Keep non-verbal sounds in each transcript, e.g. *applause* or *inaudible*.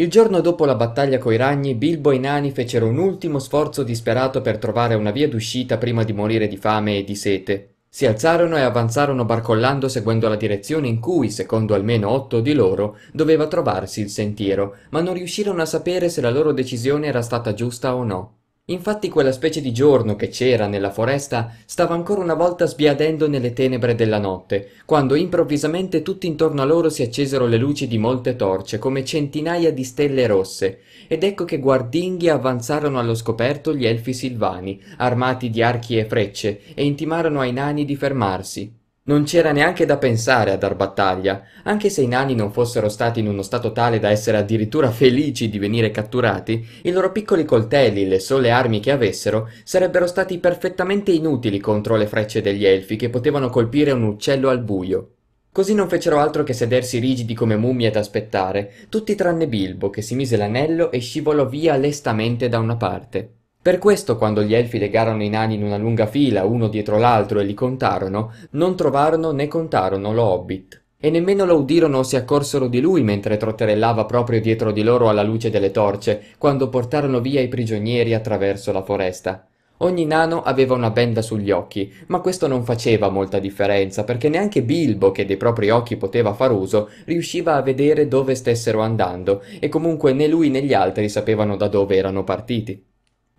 Il giorno dopo la battaglia coi ragni, Bilbo e i nani fecero un ultimo sforzo disperato per trovare una via d'uscita prima di morire di fame e di sete. Si alzarono e avanzarono barcollando seguendo la direzione in cui, secondo almeno otto di loro, doveva trovarsi il sentiero, ma non riuscirono a sapere se la loro decisione era stata giusta o no. Infatti quella specie di giorno che c'era nella foresta stava ancora una volta sbiadendo nelle tenebre della notte, quando improvvisamente tutti intorno a loro si accesero le luci di molte torce, come centinaia di stelle rosse, ed ecco che guardinghi avanzarono allo scoperto gli elfi silvani, armati di archi e frecce, e intimarono ai nani di fermarsi. Non c'era neanche da pensare a dar battaglia, anche se i nani non fossero stati in uno stato tale da essere addirittura *laughs* felici di venire catturati, i loro piccoli coltelli, le sole armi che avessero, sarebbero stati perfettamente inutili contro le frecce degli elfi che potevano colpire un uccello al buio. Così non fecero altro che sedersi rigidi come mummie ad aspettare, tutti tranne Bilbo che si mise l'anello e scivolò via lestamente da una parte. Per questo quando gli Elfi legarono i nani in una lunga fila, uno dietro l'altro, e li contarono, non trovarono né contarono lo Hobbit. E nemmeno lo udirono o si accorsero di lui mentre trotterellava proprio dietro di loro alla luce delle torce, quando portarono via i prigionieri attraverso la foresta. Ogni nano aveva una benda sugli occhi, ma questo non faceva molta differenza perché neanche Bilbo, che dei propri occhi poteva far uso, riusciva a vedere dove stessero andando e comunque né lui né gli altri sapevano da dove erano partiti.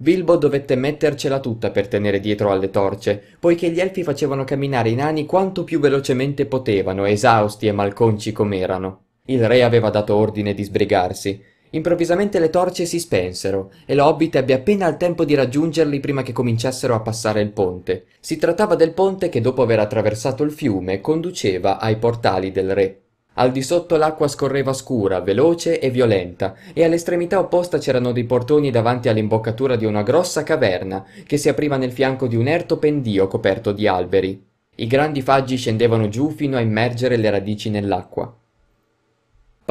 Bilbo dovette mettercela tutta per tenere dietro alle torce, poiché gli elfi facevano camminare i nani quanto più velocemente potevano, esausti e malconci com'erano. Il re aveva dato ordine di sbrigarsi. Improvvisamente le torce si spensero e l'Hobbit ebbe appena il tempo di raggiungerli prima che cominciassero a passare il ponte. Si trattava del ponte che dopo aver attraversato il fiume conduceva ai portali del re al di sotto l'acqua scorreva scura veloce e violenta e all'estremità opposta c'erano dei portoni davanti all'imboccatura di una grossa caverna che si apriva nel fianco di un erto pendio coperto di alberi i grandi faggi scendevano giù fino a immergere le radici nell'acqua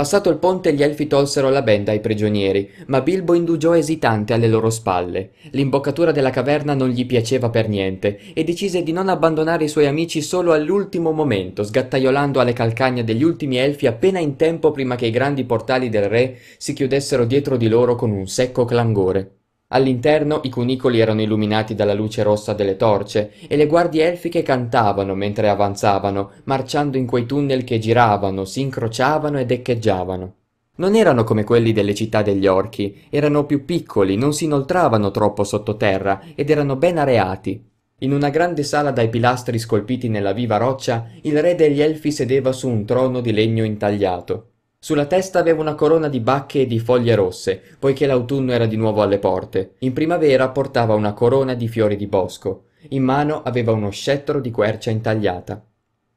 Passato il ponte gli Elfi tolsero la benda ai prigionieri, ma Bilbo indugiò esitante alle loro spalle. L'imboccatura della caverna non gli piaceva per niente e decise di non abbandonare i suoi amici solo all'ultimo momento, sgattaiolando alle calcagna degli ultimi Elfi appena in tempo prima che i grandi portali del re si chiudessero dietro di loro con un secco clangore. All'interno i cunicoli erano illuminati dalla luce rossa delle torce e le guardie elfiche cantavano mentre avanzavano, marciando in quei tunnel che giravano, si incrociavano ed echeggiavano. Non erano come quelli delle città degli orchi, erano più piccoli, non si inoltravano troppo sottoterra ed erano ben areati. In una grande sala dai pilastri scolpiti nella viva roccia, il re degli elfi sedeva su un trono di legno intagliato. Sulla testa aveva una corona di bacche e di foglie rosse, poiché l'autunno era di nuovo alle porte. In primavera portava una corona di fiori di bosco. In mano aveva uno scettro di quercia intagliata.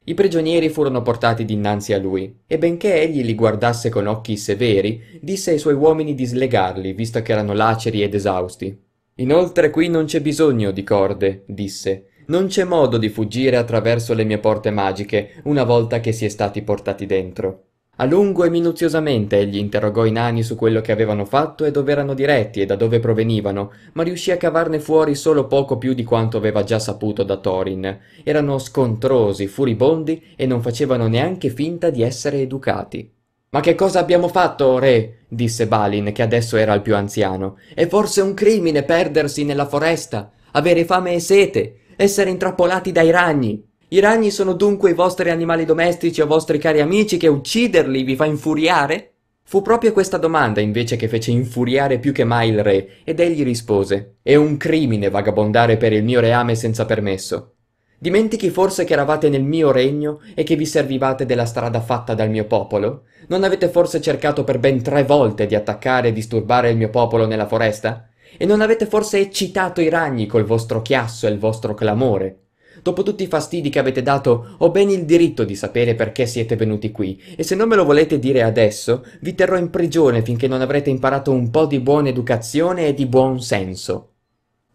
I prigionieri furono portati dinanzi a lui, e benché egli li guardasse con occhi severi, disse ai suoi uomini di slegarli, visto che erano laceri ed esausti. Inoltre qui non c'è bisogno di corde, disse. Non c'è modo di fuggire attraverso le mie porte magiche, una volta che si è stati portati dentro. A lungo e minuziosamente egli interrogò i nani su quello che avevano fatto e dov'erano diretti e da dove provenivano, ma riuscì a cavarne fuori solo poco più di quanto aveva già saputo da Thorin. Erano scontrosi, furibondi e non facevano neanche finta di essere educati. Ma che cosa abbiamo fatto, re? disse Balin, che adesso era il più anziano. È forse un crimine perdersi nella foresta, avere fame e sete, essere intrappolati dai ragni. I ragni sono dunque i vostri animali domestici o vostri cari amici che ucciderli vi fa infuriare? Fu proprio questa domanda invece che fece infuriare più che mai il re, ed egli rispose È un crimine vagabondare per il mio reame senza permesso. Dimentichi forse che eravate nel mio regno e che vi servivate della strada fatta dal mio popolo? Non avete forse cercato per ben tre volte di attaccare e disturbare il mio popolo nella foresta? E non avete forse eccitato i ragni col vostro chiasso e il vostro clamore? dopo tutti i fastidi che avete dato, ho ben il diritto di sapere perché siete venuti qui, e se non me lo volete dire adesso, vi terrò in prigione finché non avrete imparato un po' di buona educazione e di buon senso.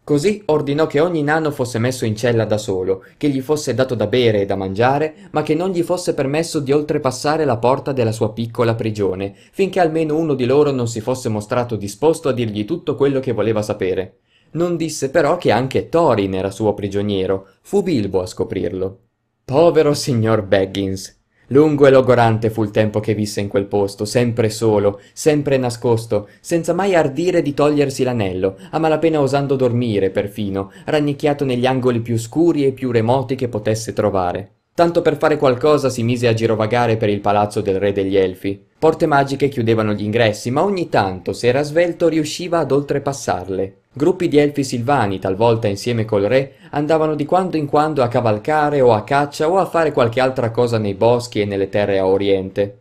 Così ordinò che ogni nano fosse messo in cella da solo, che gli fosse dato da bere e da mangiare, ma che non gli fosse permesso di oltrepassare la porta della sua piccola prigione, finché almeno uno di loro non si fosse mostrato disposto a dirgli tutto quello che voleva sapere. Non disse però che anche Thorin era suo prigioniero, fu Bilbo a scoprirlo. Povero signor Baggins! Lungo e logorante fu il tempo che visse in quel posto, sempre solo, sempre nascosto, senza mai ardire di togliersi l'anello, a malapena osando dormire perfino, rannicchiato negli angoli più scuri e più remoti che potesse trovare. Tanto per fare qualcosa si mise a girovagare per il palazzo del re degli Elfi. Porte magiche chiudevano gli ingressi, ma ogni tanto, se era svelto, riusciva ad oltrepassarle. Gruppi di elfi silvani, talvolta insieme col re, andavano di quando in quando a cavalcare o a caccia o a fare qualche altra cosa nei boschi e nelle terre a oriente.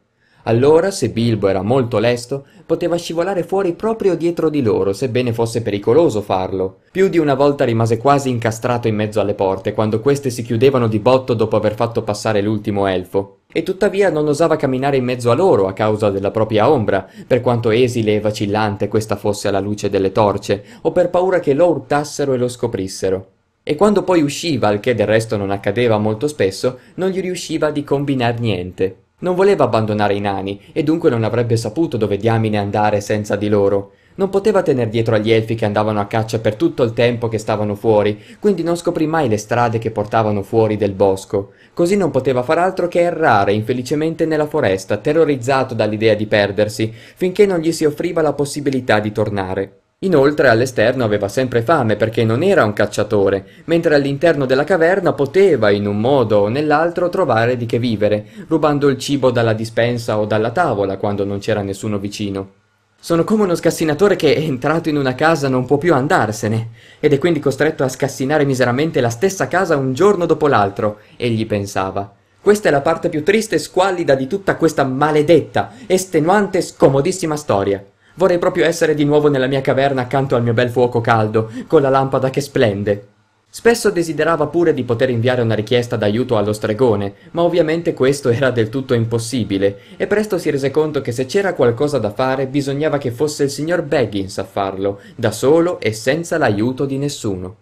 Allora, se Bilbo era molto lesto, poteva scivolare fuori proprio dietro di loro, sebbene fosse pericoloso farlo. Più di una volta rimase quasi incastrato in mezzo alle porte, quando queste si chiudevano di botto dopo aver fatto passare l'ultimo elfo. E tuttavia non osava camminare in mezzo a loro a causa della propria ombra, per quanto esile e vacillante questa fosse alla luce delle torce, o per paura che lo urtassero e lo scoprissero e quando poi usciva, al che del resto non accadeva molto spesso, non gli riusciva di combinar niente. Non voleva abbandonare i nani, e dunque non avrebbe saputo dove diamine andare senza di loro. Non poteva tener dietro agli elfi che andavano a caccia per tutto il tempo che stavano fuori, quindi non scoprì mai le strade che portavano fuori del bosco. Così non poteva far altro che errare infelicemente nella foresta, terrorizzato dall'idea di perdersi, finché non gli si offriva la possibilità di tornare. Inoltre all'esterno aveva sempre fame perché non era un cacciatore, mentre all'interno della caverna poteva in un modo o nell'altro trovare di che vivere, rubando il cibo dalla dispensa o dalla tavola quando non c'era nessuno vicino. Sono come uno scassinatore che, entrato in una casa, non può più andarsene, ed è quindi costretto a scassinare miseramente la stessa casa un giorno dopo l'altro, egli pensava. Questa è la parte più triste e squallida di tutta questa maledetta, estenuante e scomodissima storia. Vorrei proprio essere di nuovo nella mia caverna accanto al mio bel fuoco caldo, con la lampada che splende. Spesso desiderava pure di poter inviare una richiesta d'aiuto allo stregone, ma ovviamente questo era del tutto impossibile, e presto si rese conto che se c'era qualcosa da fare bisognava che fosse il signor Baggins a farlo, da solo e senza l'aiuto di nessuno.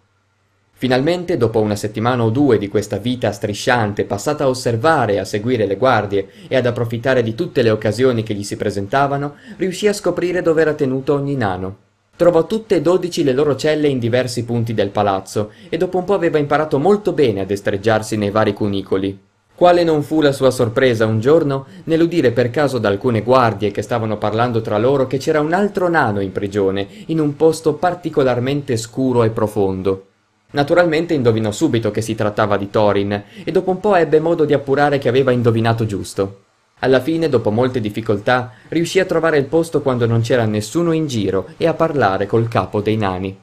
Finalmente, dopo una settimana o due di questa vita strisciante, passata a osservare e a seguire le guardie e ad approfittare di tutte le occasioni che gli si presentavano, riuscì a scoprire dove era tenuto ogni nano. Trovò tutte e dodici le loro celle in diversi punti del palazzo e dopo un po' aveva imparato molto bene a destreggiarsi nei vari cunicoli. Quale non fu la sua sorpresa un giorno nell'udire per caso da alcune guardie che stavano parlando tra loro che c'era un altro nano in prigione, in un posto particolarmente scuro e profondo. Naturalmente indovinò subito che si trattava di Thorin e dopo un po' ebbe modo di appurare che aveva indovinato giusto. Alla fine, dopo molte difficoltà, riuscì a trovare il posto quando non c'era nessuno in giro e a parlare col capo dei nani.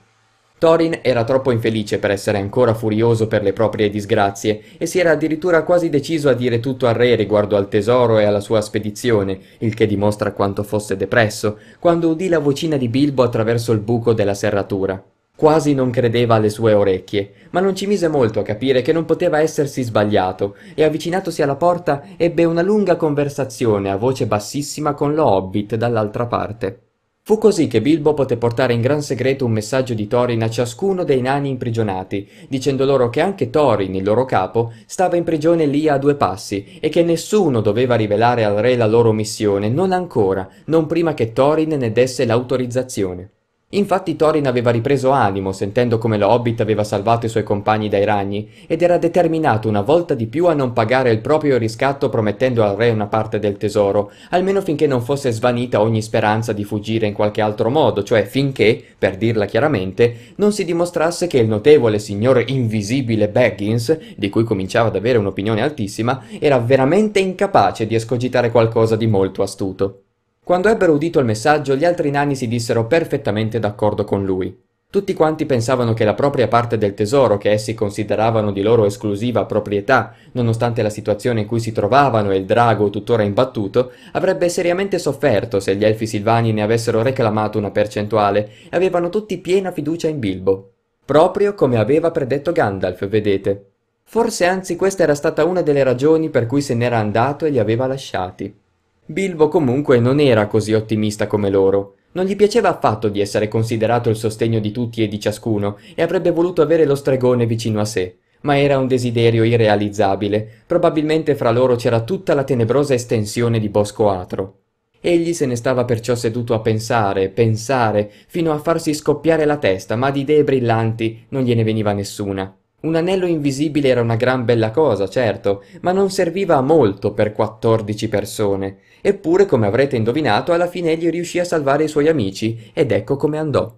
Thorin era troppo infelice per essere ancora furioso per le proprie disgrazie e si era addirittura quasi deciso a dire tutto al re riguardo al tesoro e alla sua spedizione, il che dimostra quanto fosse depresso, quando udì la vocina di Bilbo attraverso il buco della serratura. Quasi non credeva alle sue orecchie, ma non ci mise molto a capire che non poteva essersi sbagliato, e avvicinatosi alla porta ebbe una lunga conversazione a voce bassissima con lo Hobbit dall'altra parte. Fu così che Bilbo poté portare in gran segreto un messaggio di Thorin a ciascuno dei nani imprigionati, dicendo loro che anche Thorin, il loro capo, stava in prigione lì a due passi, e che nessuno doveva rivelare al re la loro missione, non ancora, non prima che Thorin ne desse l'autorizzazione. Infatti Thorin aveva ripreso animo sentendo come lo Hobbit aveva salvato i suoi compagni dai ragni ed era determinato una volta di più a non pagare il proprio riscatto promettendo al re una parte del tesoro, almeno finché non fosse svanita ogni speranza di fuggire in qualche altro modo, cioè finché, per dirla chiaramente, non si dimostrasse che il notevole signor invisibile Baggins, di cui cominciava ad avere un'opinione altissima, era veramente incapace di escogitare qualcosa di molto astuto. Quando ebbero udito il messaggio, gli altri nani si dissero perfettamente d'accordo con lui. Tutti quanti pensavano che la propria parte del tesoro, che essi consideravano di loro esclusiva proprietà, nonostante la situazione in cui si trovavano e il drago tuttora imbattuto, avrebbe seriamente sofferto se gli elfi silvani ne avessero reclamato una percentuale e avevano tutti piena fiducia in Bilbo. Proprio come aveva predetto Gandalf, vedete. Forse anzi questa era stata una delle ragioni per cui se n'era andato e li aveva lasciati. Bilbo comunque non era così ottimista come loro. Non gli piaceva affatto di essere considerato il sostegno di tutti e di ciascuno e avrebbe voluto avere lo stregone vicino a sé, ma era un desiderio irrealizzabile. Probabilmente fra loro c'era tutta la tenebrosa estensione di Bosco Atro. Egli se ne stava perciò seduto a pensare, pensare, fino a farsi scoppiare la testa, ma di idee brillanti non gliene veniva nessuna. Un anello invisibile era una gran bella cosa, certo, ma non serviva a molto per quattordici persone, Eppure, come avrete indovinato, alla fine egli riuscì a salvare i suoi amici, ed ecco come andò.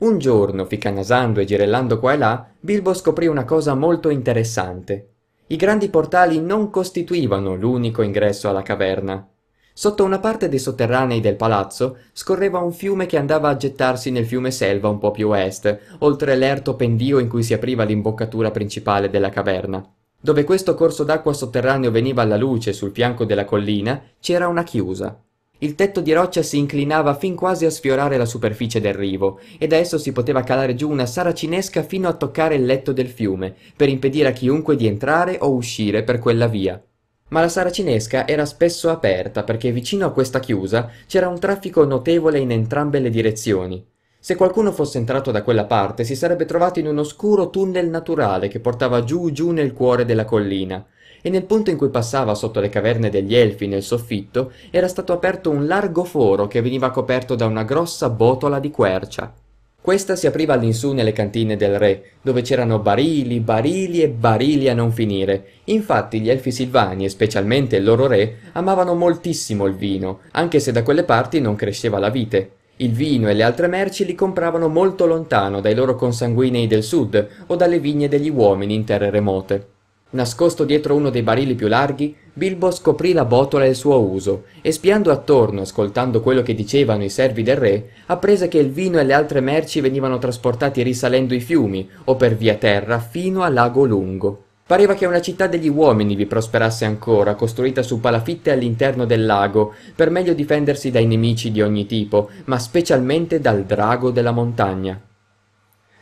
Un giorno, ficanasando e girellando qua e là, Bilbo scoprì una cosa molto interessante. I grandi portali non costituivano l'unico ingresso alla caverna. Sotto una parte dei sotterranei del palazzo scorreva un fiume che andava a gettarsi nel fiume Selva un po' più est, oltre l'erto pendio in cui si apriva l'imboccatura principale della caverna. Dove questo corso d'acqua sotterraneo veniva alla luce sul fianco della collina, c'era una chiusa. Il tetto di roccia si inclinava fin quasi a sfiorare la superficie del rivo, e da esso si poteva calare giù una saracinesca fino a toccare il letto del fiume, per impedire a chiunque di entrare o uscire per quella via. Ma la saracinesca era spesso aperta perché vicino a questa chiusa c'era un traffico notevole in entrambe le direzioni, se qualcuno fosse entrato da quella parte si sarebbe trovato in un oscuro tunnel naturale che portava giù giù nel cuore della collina, e nel punto in cui passava sotto le caverne degli elfi nel soffitto era stato aperto un largo foro che veniva coperto da una grossa botola di quercia. Questa si apriva all'insù nelle cantine del re, dove c'erano barili, barili e barili a non finire. Infatti gli elfi silvani, e specialmente il loro re, amavano moltissimo il vino, anche se da quelle parti non cresceva la vite. Il vino e le altre merci li compravano molto lontano dai loro consanguinei del sud o dalle vigne degli uomini in terre remote. Nascosto dietro uno dei barili più larghi, Bilbo scoprì la botola e il suo uso, e spiando attorno, ascoltando quello che dicevano i servi del re, apprese che il vino e le altre merci venivano trasportati risalendo i fiumi o per via terra fino al Lago Lungo. Pareva che una città degli uomini vi prosperasse ancora, costruita su palafitte all'interno del lago, per meglio difendersi dai nemici di ogni tipo, ma specialmente dal drago della montagna.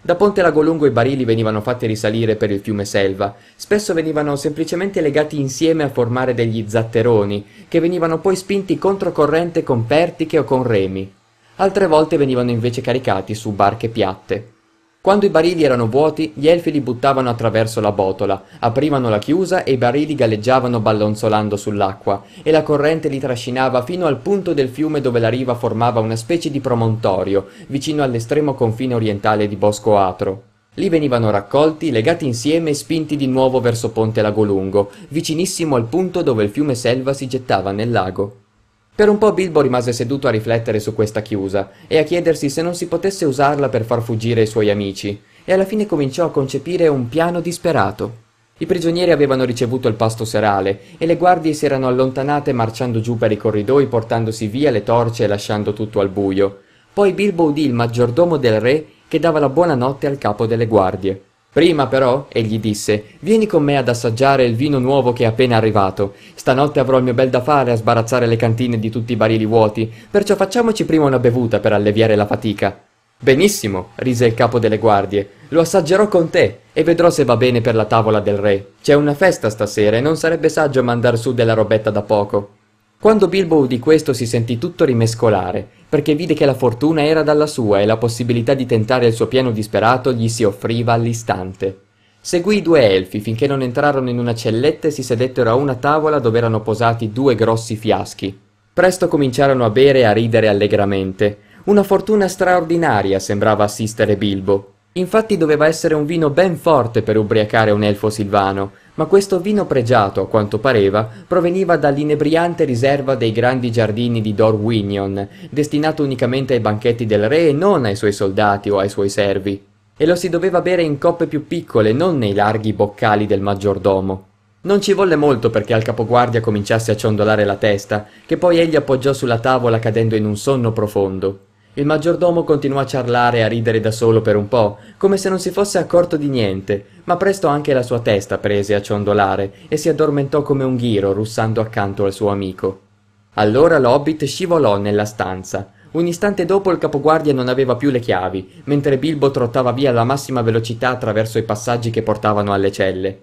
Da Ponte Lagolungo i barili venivano fatti risalire per il fiume Selva, spesso venivano semplicemente legati insieme a formare degli zatteroni, che venivano poi spinti controcorrente con pertiche o con remi. Altre volte venivano invece caricati su barche piatte. Quando i barili erano vuoti, gli elfi li buttavano attraverso la botola, aprivano la chiusa e i barili galleggiavano ballonzolando sull'acqua, e la corrente li trascinava fino al punto del fiume dove la riva formava una specie di promontorio, vicino all'estremo confine orientale di Bosco Atro. Lì venivano raccolti, legati insieme e spinti di nuovo verso Ponte Lagolungo, vicinissimo al punto dove il fiume Selva si gettava nel lago. Per un po' Bilbo rimase seduto a riflettere su questa chiusa e a chiedersi se non si potesse usarla per far fuggire i suoi amici, e alla fine cominciò a concepire un piano disperato. I prigionieri avevano ricevuto il pasto serale e le guardie si erano allontanate marciando giù per i corridoi portandosi via le torce e lasciando tutto al buio. Poi Bilbo udì il maggiordomo del re che dava la buonanotte al capo delle guardie. Prima però, egli disse, vieni con me ad assaggiare il vino nuovo che è appena arrivato. Stanotte avrò il mio bel da fare a sbarazzare le cantine di tutti i barili vuoti, perciò facciamoci prima una bevuta per alleviare la fatica. Benissimo, rise il capo delle guardie, lo assaggerò con te e vedrò se va bene per la tavola del re. C'è una festa stasera e non sarebbe saggio mandar su della robetta da poco. Quando Bilbo udì questo si sentì tutto rimescolare, perché vide che la fortuna era dalla sua e la possibilità di tentare il suo piano disperato gli si offriva all'istante. Seguì i due elfi finché non entrarono in una celletta e si sedettero a una tavola dove erano posati due grossi fiaschi. Presto cominciarono a bere e a ridere allegramente. Una fortuna straordinaria sembrava assistere Bilbo. Infatti doveva essere un vino ben forte per ubriacare un elfo silvano, ma questo vino pregiato, a quanto pareva, proveniva dall'inebriante riserva dei grandi giardini di Dorwinion, destinato unicamente ai banchetti del re e non ai suoi soldati o ai suoi servi. E lo si doveva bere in coppe più piccole, non nei larghi boccali del maggiordomo. Non ci volle molto perché al capoguardia cominciasse a ciondolare la testa, che poi egli appoggiò sulla tavola cadendo in un sonno profondo il maggiordomo continuò a ciarlare e a ridere da solo per un po come se non si fosse accorto di niente ma presto anche la sua testa prese a ciondolare e si addormentò come un ghiro russando accanto al suo amico allora l'hobbit scivolò nella stanza un istante dopo il capoguardia non aveva più le chiavi mentre bilbo trottava via alla massima velocità attraverso i passaggi che portavano alle celle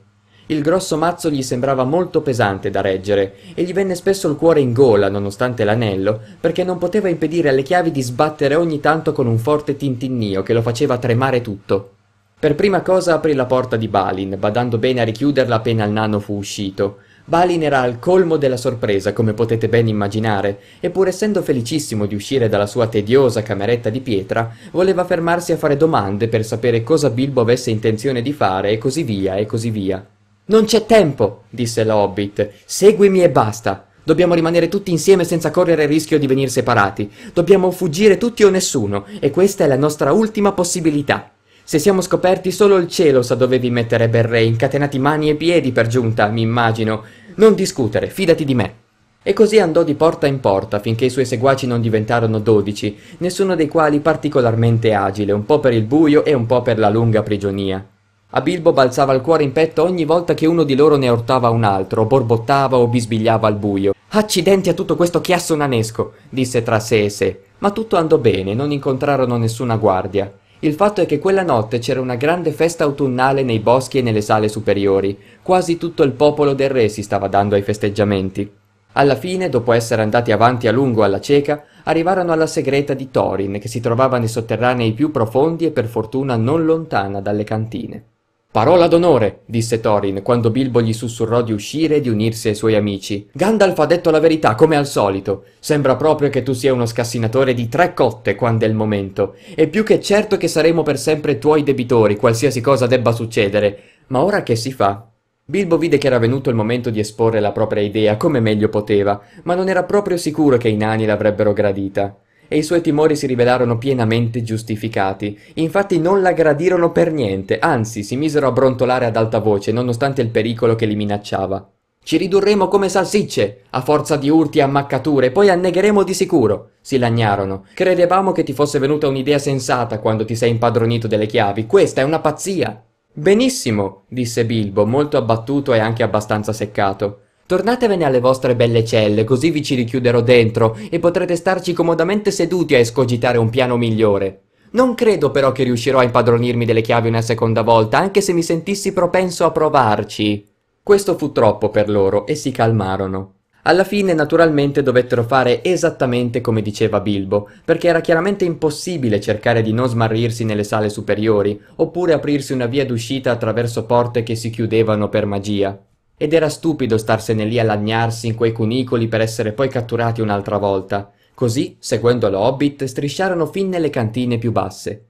il grosso mazzo gli sembrava molto pesante da reggere e gli venne spesso il cuore in gola, nonostante l'anello, perché non poteva impedire alle chiavi di sbattere ogni tanto con un forte tintinnio che lo faceva tremare tutto. Per prima cosa aprì la porta di Balin, badando bene a richiuderla appena il nano fu uscito. Balin era al colmo della sorpresa, come potete ben immaginare, e pur essendo felicissimo di uscire dalla sua tediosa cameretta di pietra, voleva fermarsi a fare domande per sapere cosa Bilbo avesse intenzione di fare e così via e così via. Non c'è tempo, disse la Hobbit. Seguimi e basta. Dobbiamo rimanere tutti insieme senza correre il rischio di venir separati. Dobbiamo fuggire tutti o nessuno, e questa è la nostra ultima possibilità. Se siamo scoperti solo il cielo sa dove dovevi mettere Berrei, incatenati mani e piedi per giunta, mi immagino. Non discutere, fidati di me. E così andò di porta in porta finché i suoi seguaci non diventarono dodici, nessuno dei quali particolarmente agile, un po' per il buio e un po' per la lunga prigionia. A Bilbo balzava il cuore in petto ogni volta che uno di loro ne urtava un altro, borbottava o bisbigliava al buio. Accidenti a tutto questo chiasso nanesco, disse tra sé e sé. Ma tutto andò bene, non incontrarono nessuna guardia. Il fatto è che quella notte c'era una grande festa autunnale nei boschi e nelle sale superiori. Quasi tutto il popolo del re si stava dando ai festeggiamenti. Alla fine, dopo essere andati avanti a lungo alla cieca, arrivarono alla segreta di Thorin, che si trovava nei sotterranei più profondi e per fortuna non lontana dalle cantine. Parola d'onore, disse Thorin, quando Bilbo gli sussurrò di uscire e di unirsi ai suoi amici. Gandalf ha detto la verità, come al solito. Sembra proprio che tu sia uno scassinatore di tre cotte quando è il momento. E più che certo che saremo per sempre tuoi debitori, qualsiasi cosa debba succedere. Ma ora che si fa? Bilbo vide che era venuto il momento di esporre la propria idea come meglio poteva, ma non era proprio sicuro che i nani l'avrebbero gradita e i suoi timori si rivelarono pienamente giustificati. Infatti non la gradirono per niente, anzi si misero a brontolare ad alta voce nonostante il pericolo che li minacciava. Ci ridurremo come salsicce, a forza di urti e ammaccature, poi annegheremo di sicuro, si lagnarono. Credevamo che ti fosse venuta un'idea sensata quando ti sei impadronito delle chiavi, questa è una pazzia. Benissimo, disse Bilbo, molto abbattuto e anche abbastanza seccato. Tornatevene alle vostre belle celle, così vi ci richiuderò dentro e potrete starci comodamente seduti a escogitare un piano migliore. Non credo però che riuscirò a impadronirmi delle chiavi una seconda volta, anche se mi sentissi propenso a provarci. Questo fu troppo per loro e si calmarono. Alla fine naturalmente dovettero fare esattamente come diceva Bilbo, perché era chiaramente impossibile cercare di non smarrirsi nelle sale superiori, oppure aprirsi una via d'uscita attraverso porte che si chiudevano per magia. Ed era stupido starsene lì a lagnarsi in quei cunicoli per essere poi catturati un'altra volta. Così, seguendo lo Hobbit, strisciarono fin nelle cantine più basse.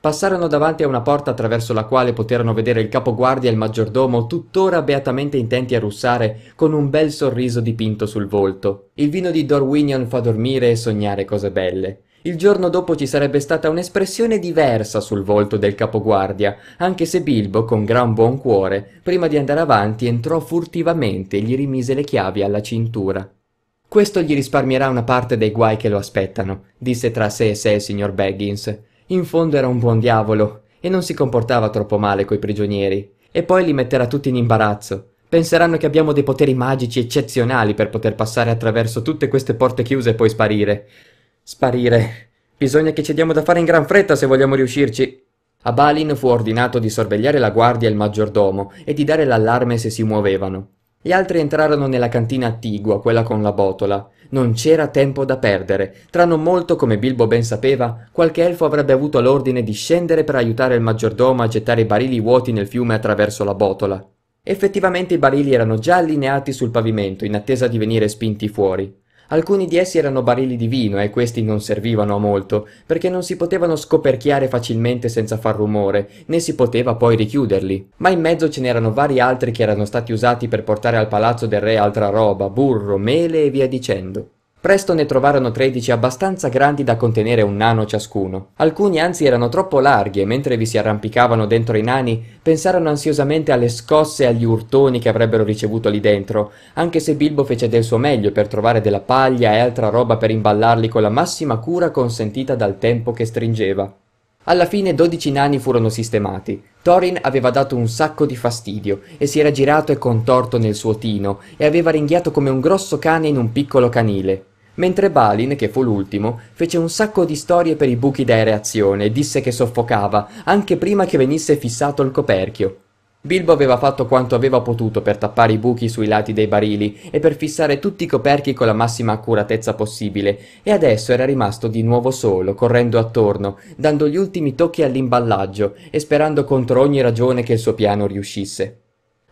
Passarono davanti a una porta attraverso la quale poterono vedere il capoguardia e il maggiordomo tuttora beatamente intenti a russare con un bel sorriso dipinto sul volto. Il vino di Dorwinion fa dormire e sognare cose belle. Il giorno dopo ci sarebbe stata un'espressione diversa sul volto del capoguardia, anche se Bilbo, con gran buon cuore, prima di andare avanti entrò furtivamente e gli rimise le chiavi alla cintura. Questo gli risparmierà una parte dei guai che lo aspettano, disse tra sé e sé il signor Baggins. In fondo era un buon diavolo e non si comportava troppo male coi prigionieri. E poi li metterà tutti in imbarazzo. Penseranno che abbiamo dei poteri magici eccezionali per poter passare attraverso tutte queste porte chiuse e poi sparire. Sparire. Bisogna che ci diamo da fare in gran fretta se vogliamo riuscirci. A Balin fu ordinato di sorvegliare la guardia e il maggiordomo e di dare l'allarme se si muovevano. Gli altri entrarono nella cantina attigua, quella con la botola. Non c'era tempo da perdere. Tra non molto, come Bilbo ben sapeva, qualche elfo avrebbe avuto l'ordine di scendere per aiutare il maggiordomo a gettare i barili vuoti nel fiume attraverso la botola. Effettivamente i barili erano già allineati sul pavimento, in attesa di venire spinti fuori. Alcuni di essi erano barili di vino e questi non servivano a molto, perché non si potevano scoperchiare facilmente senza far rumore, né si poteva poi richiuderli. Ma in mezzo ce n'erano vari altri che erano stati usati per portare al palazzo del re altra roba, burro, mele e via dicendo. Presto ne trovarono 13 abbastanza grandi da contenere un nano ciascuno. Alcuni anzi erano troppo larghi e mentre vi si arrampicavano dentro i nani, pensarono ansiosamente alle scosse e agli urtoni che avrebbero ricevuto lì dentro, anche se Bilbo fece del suo meglio per trovare della paglia e altra roba per imballarli con la massima cura consentita dal tempo che stringeva. Alla fine 12 nani furono sistemati. Thorin aveva dato un sacco di fastidio e si era girato e contorto nel suo tino e aveva ringhiato come un grosso cane in un piccolo canile. Mentre Balin, che fu l'ultimo, fece un sacco di storie per i buchi d'aereazione e disse che soffocava, anche prima che venisse fissato il coperchio. Bilbo aveva fatto quanto aveva potuto per tappare i buchi sui lati dei barili e per fissare tutti i coperchi con la massima accuratezza possibile, e adesso era rimasto di nuovo solo, correndo attorno, dando gli ultimi tocchi all'imballaggio e sperando contro ogni ragione che il suo piano riuscisse.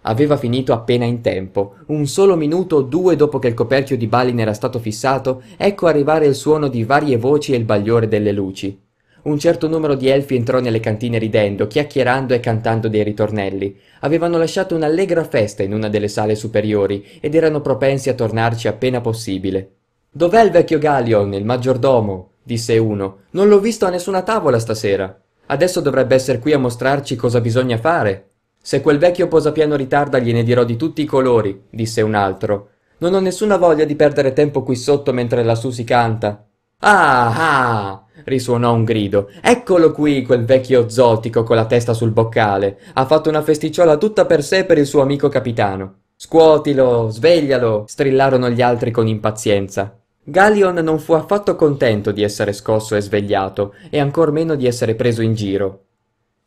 Aveva finito appena in tempo. Un solo minuto o due dopo che il coperchio di Balin era stato fissato, ecco arrivare il suono di varie voci e il bagliore delle luci. Un certo numero di elfi entrò nelle cantine ridendo, chiacchierando e cantando dei ritornelli. Avevano lasciato un'allegra festa in una delle sale superiori ed erano propensi a tornarci appena possibile. Dov'è il vecchio Galion, il maggiordomo? disse uno. Non l'ho visto a nessuna tavola stasera. Adesso dovrebbe essere qui a mostrarci cosa bisogna fare. Se quel vecchio posapiano ritarda gliene dirò di tutti i colori, disse un altro. Non ho nessuna voglia di perdere tempo qui sotto mentre la si canta. Ah ah! risuonò un grido. Eccolo qui quel vecchio zotico con la testa sul boccale. Ha fatto una festicciola tutta per sé per il suo amico capitano. Scuotilo, sveglialo! strillarono gli altri con impazienza. Galion non fu affatto contento di essere scosso e svegliato, e ancor meno di essere preso in giro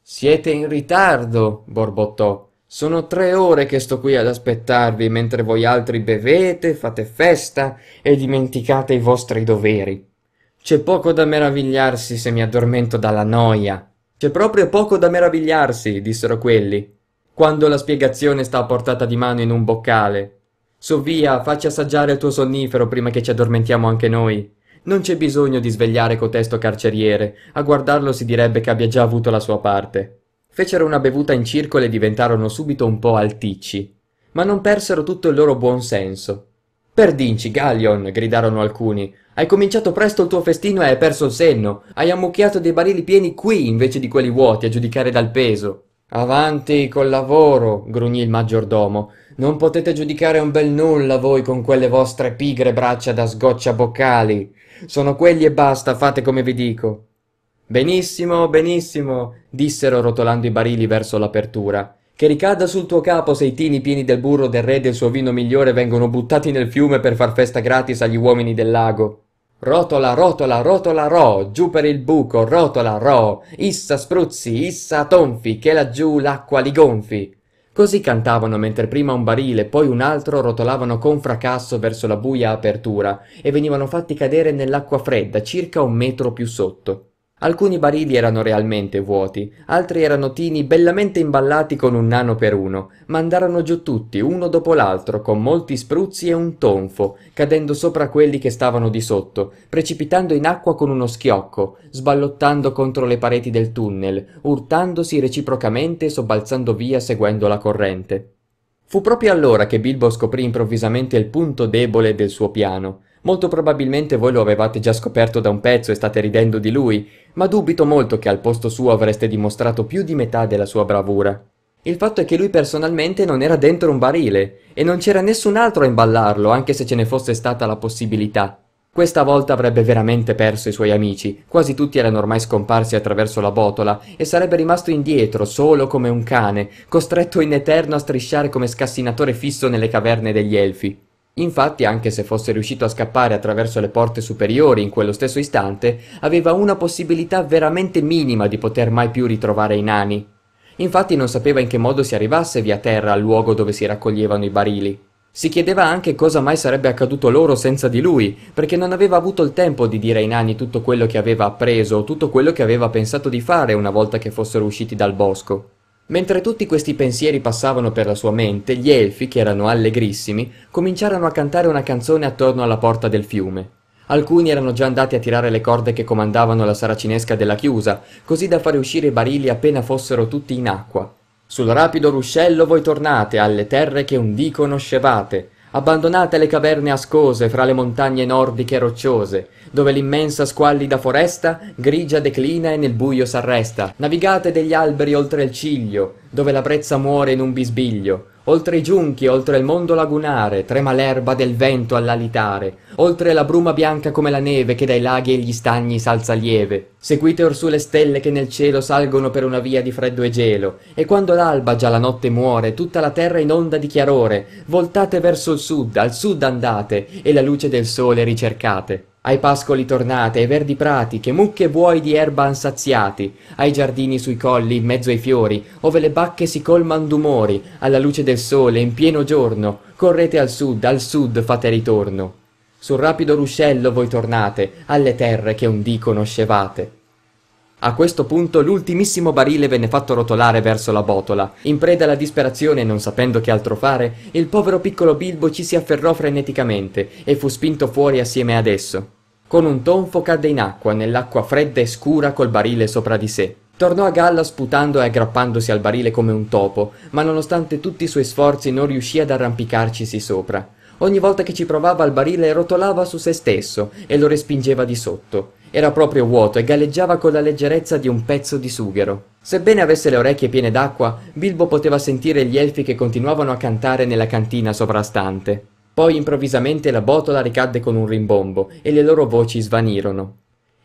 siete in ritardo borbottò sono tre ore che sto qui ad aspettarvi mentre voi altri bevete fate festa e dimenticate i vostri doveri c'è poco da meravigliarsi se mi addormento dalla noia c'è proprio poco da meravigliarsi dissero quelli quando la spiegazione sta a portata di mano in un boccale sovvia facci assaggiare il tuo sonnifero prima che ci addormentiamo anche noi non c'è bisogno di svegliare cotesto carceriere, a guardarlo si direbbe che abbia già avuto la sua parte. Fecero una bevuta in circolo e diventarono subito un po' alticci, ma non persero tutto il loro buon senso. Perdinci, Gallion, gridarono alcuni. Hai cominciato presto il tuo festino e hai perso il senno. Hai ammucchiato dei barili pieni qui invece di quelli vuoti, a giudicare dal peso. Avanti col lavoro, grugnì il maggiordomo. Non potete giudicare un bel nulla voi con quelle vostre pigre braccia da sgoccia boccali sono quelli e basta fate come vi dico benissimo benissimo dissero rotolando i barili verso l'apertura che ricada sul tuo capo se i tini pieni del burro del re e del suo vino migliore vengono buttati nel fiume per far festa gratis agli uomini del lago rotola rotola rotola ro giù per il buco rotola ro issa spruzzi issa tonfi che laggiù l'acqua li gonfi Così cantavano mentre prima un barile e poi un altro rotolavano con fracasso verso la buia apertura e venivano fatti cadere nell'acqua fredda circa un metro più sotto. Alcuni barili erano realmente vuoti, altri erano tini bellamente imballati con un nano per uno, ma andarono giù tutti, uno dopo l'altro, con molti spruzzi e un tonfo, cadendo sopra quelli che stavano di sotto, precipitando in acqua con uno schiocco, sballottando contro le pareti del tunnel, urtandosi reciprocamente e sobbalzando via seguendo la corrente. Fu proprio allora che Bilbo scoprì improvvisamente il punto debole del suo piano, Molto probabilmente voi lo avevate già scoperto da un pezzo e state ridendo di lui, ma dubito molto che al posto suo avreste dimostrato più di metà della sua bravura. Il fatto è che lui personalmente non era dentro un barile, e non c'era nessun altro a imballarlo, anche se ce ne fosse stata la possibilità. Questa volta avrebbe veramente perso i suoi amici, quasi tutti erano ormai scomparsi attraverso la botola, e sarebbe rimasto indietro, solo come un cane, costretto in eterno a strisciare come scassinatore fisso nelle caverne degli elfi. Infatti, anche se fosse riuscito a scappare attraverso le porte superiori in quello stesso istante, aveva una possibilità veramente minima di poter mai più ritrovare i nani. Infatti non sapeva in che modo si arrivasse via terra al luogo dove si raccoglievano i barili. Si chiedeva anche cosa mai sarebbe accaduto loro senza di lui, perché non aveva avuto il tempo di dire ai nani tutto quello che aveva appreso, o tutto quello che aveva pensato di fare una volta che fossero usciti dal bosco. Mentre tutti questi pensieri passavano per la sua mente, gli elfi, che erano allegrissimi, cominciarono a cantare una canzone attorno alla porta del fiume. Alcuni erano già andati a tirare le corde che comandavano la saracinesca della chiusa, così da fare uscire i barili appena fossero tutti in acqua. Sul rapido ruscello voi tornate alle terre che un dì conoscevate, abbandonate le caverne ascose fra le montagne nordiche rocciose, dove l'immensa squallida foresta grigia declina e nel buio s'arresta, navigate degli alberi oltre il ciglio, dove la brezza muore in un bisbiglio, oltre i giunchi, oltre il mondo lagunare, trema l'erba del vento all'alitare, oltre la bruma bianca come la neve che dai laghi e gli stagni s'alza lieve. Seguite orsù le stelle che nel cielo salgono per una via di freddo e gelo, e quando l'alba già la notte muore, tutta la terra in onda di chiarore, voltate verso il sud, al sud andate, e la luce del sole ricercate ai pascoli tornate, ai verdi prati, che mucche buoi di erba ansaziati, ai giardini sui colli, in mezzo ai fiori, ove le bacche si colman d'umori, alla luce del sole, in pieno giorno, correte al sud, al sud fate ritorno. Sul rapido ruscello voi tornate, alle terre che un dì conoscevate. A questo punto l'ultimissimo barile venne fatto rotolare verso la botola. In preda alla disperazione e non sapendo che altro fare, il povero piccolo Bilbo ci si afferrò freneticamente e fu spinto fuori assieme ad esso. Con un tonfo cadde in acqua, nell'acqua fredda e scura col barile sopra di sé. Tornò a galla sputando e aggrappandosi al barile come un topo, ma nonostante tutti i suoi sforzi non riuscì ad arrampicarcisi sopra. Ogni volta che ci provava il barile rotolava su se stesso e lo respingeva di sotto. Era proprio vuoto e galleggiava con la leggerezza di un pezzo di sughero. Sebbene avesse le orecchie piene d'acqua, Bilbo poteva sentire gli elfi che continuavano a cantare nella cantina sovrastante. Poi improvvisamente la botola ricadde con un rimbombo e le loro voci svanirono.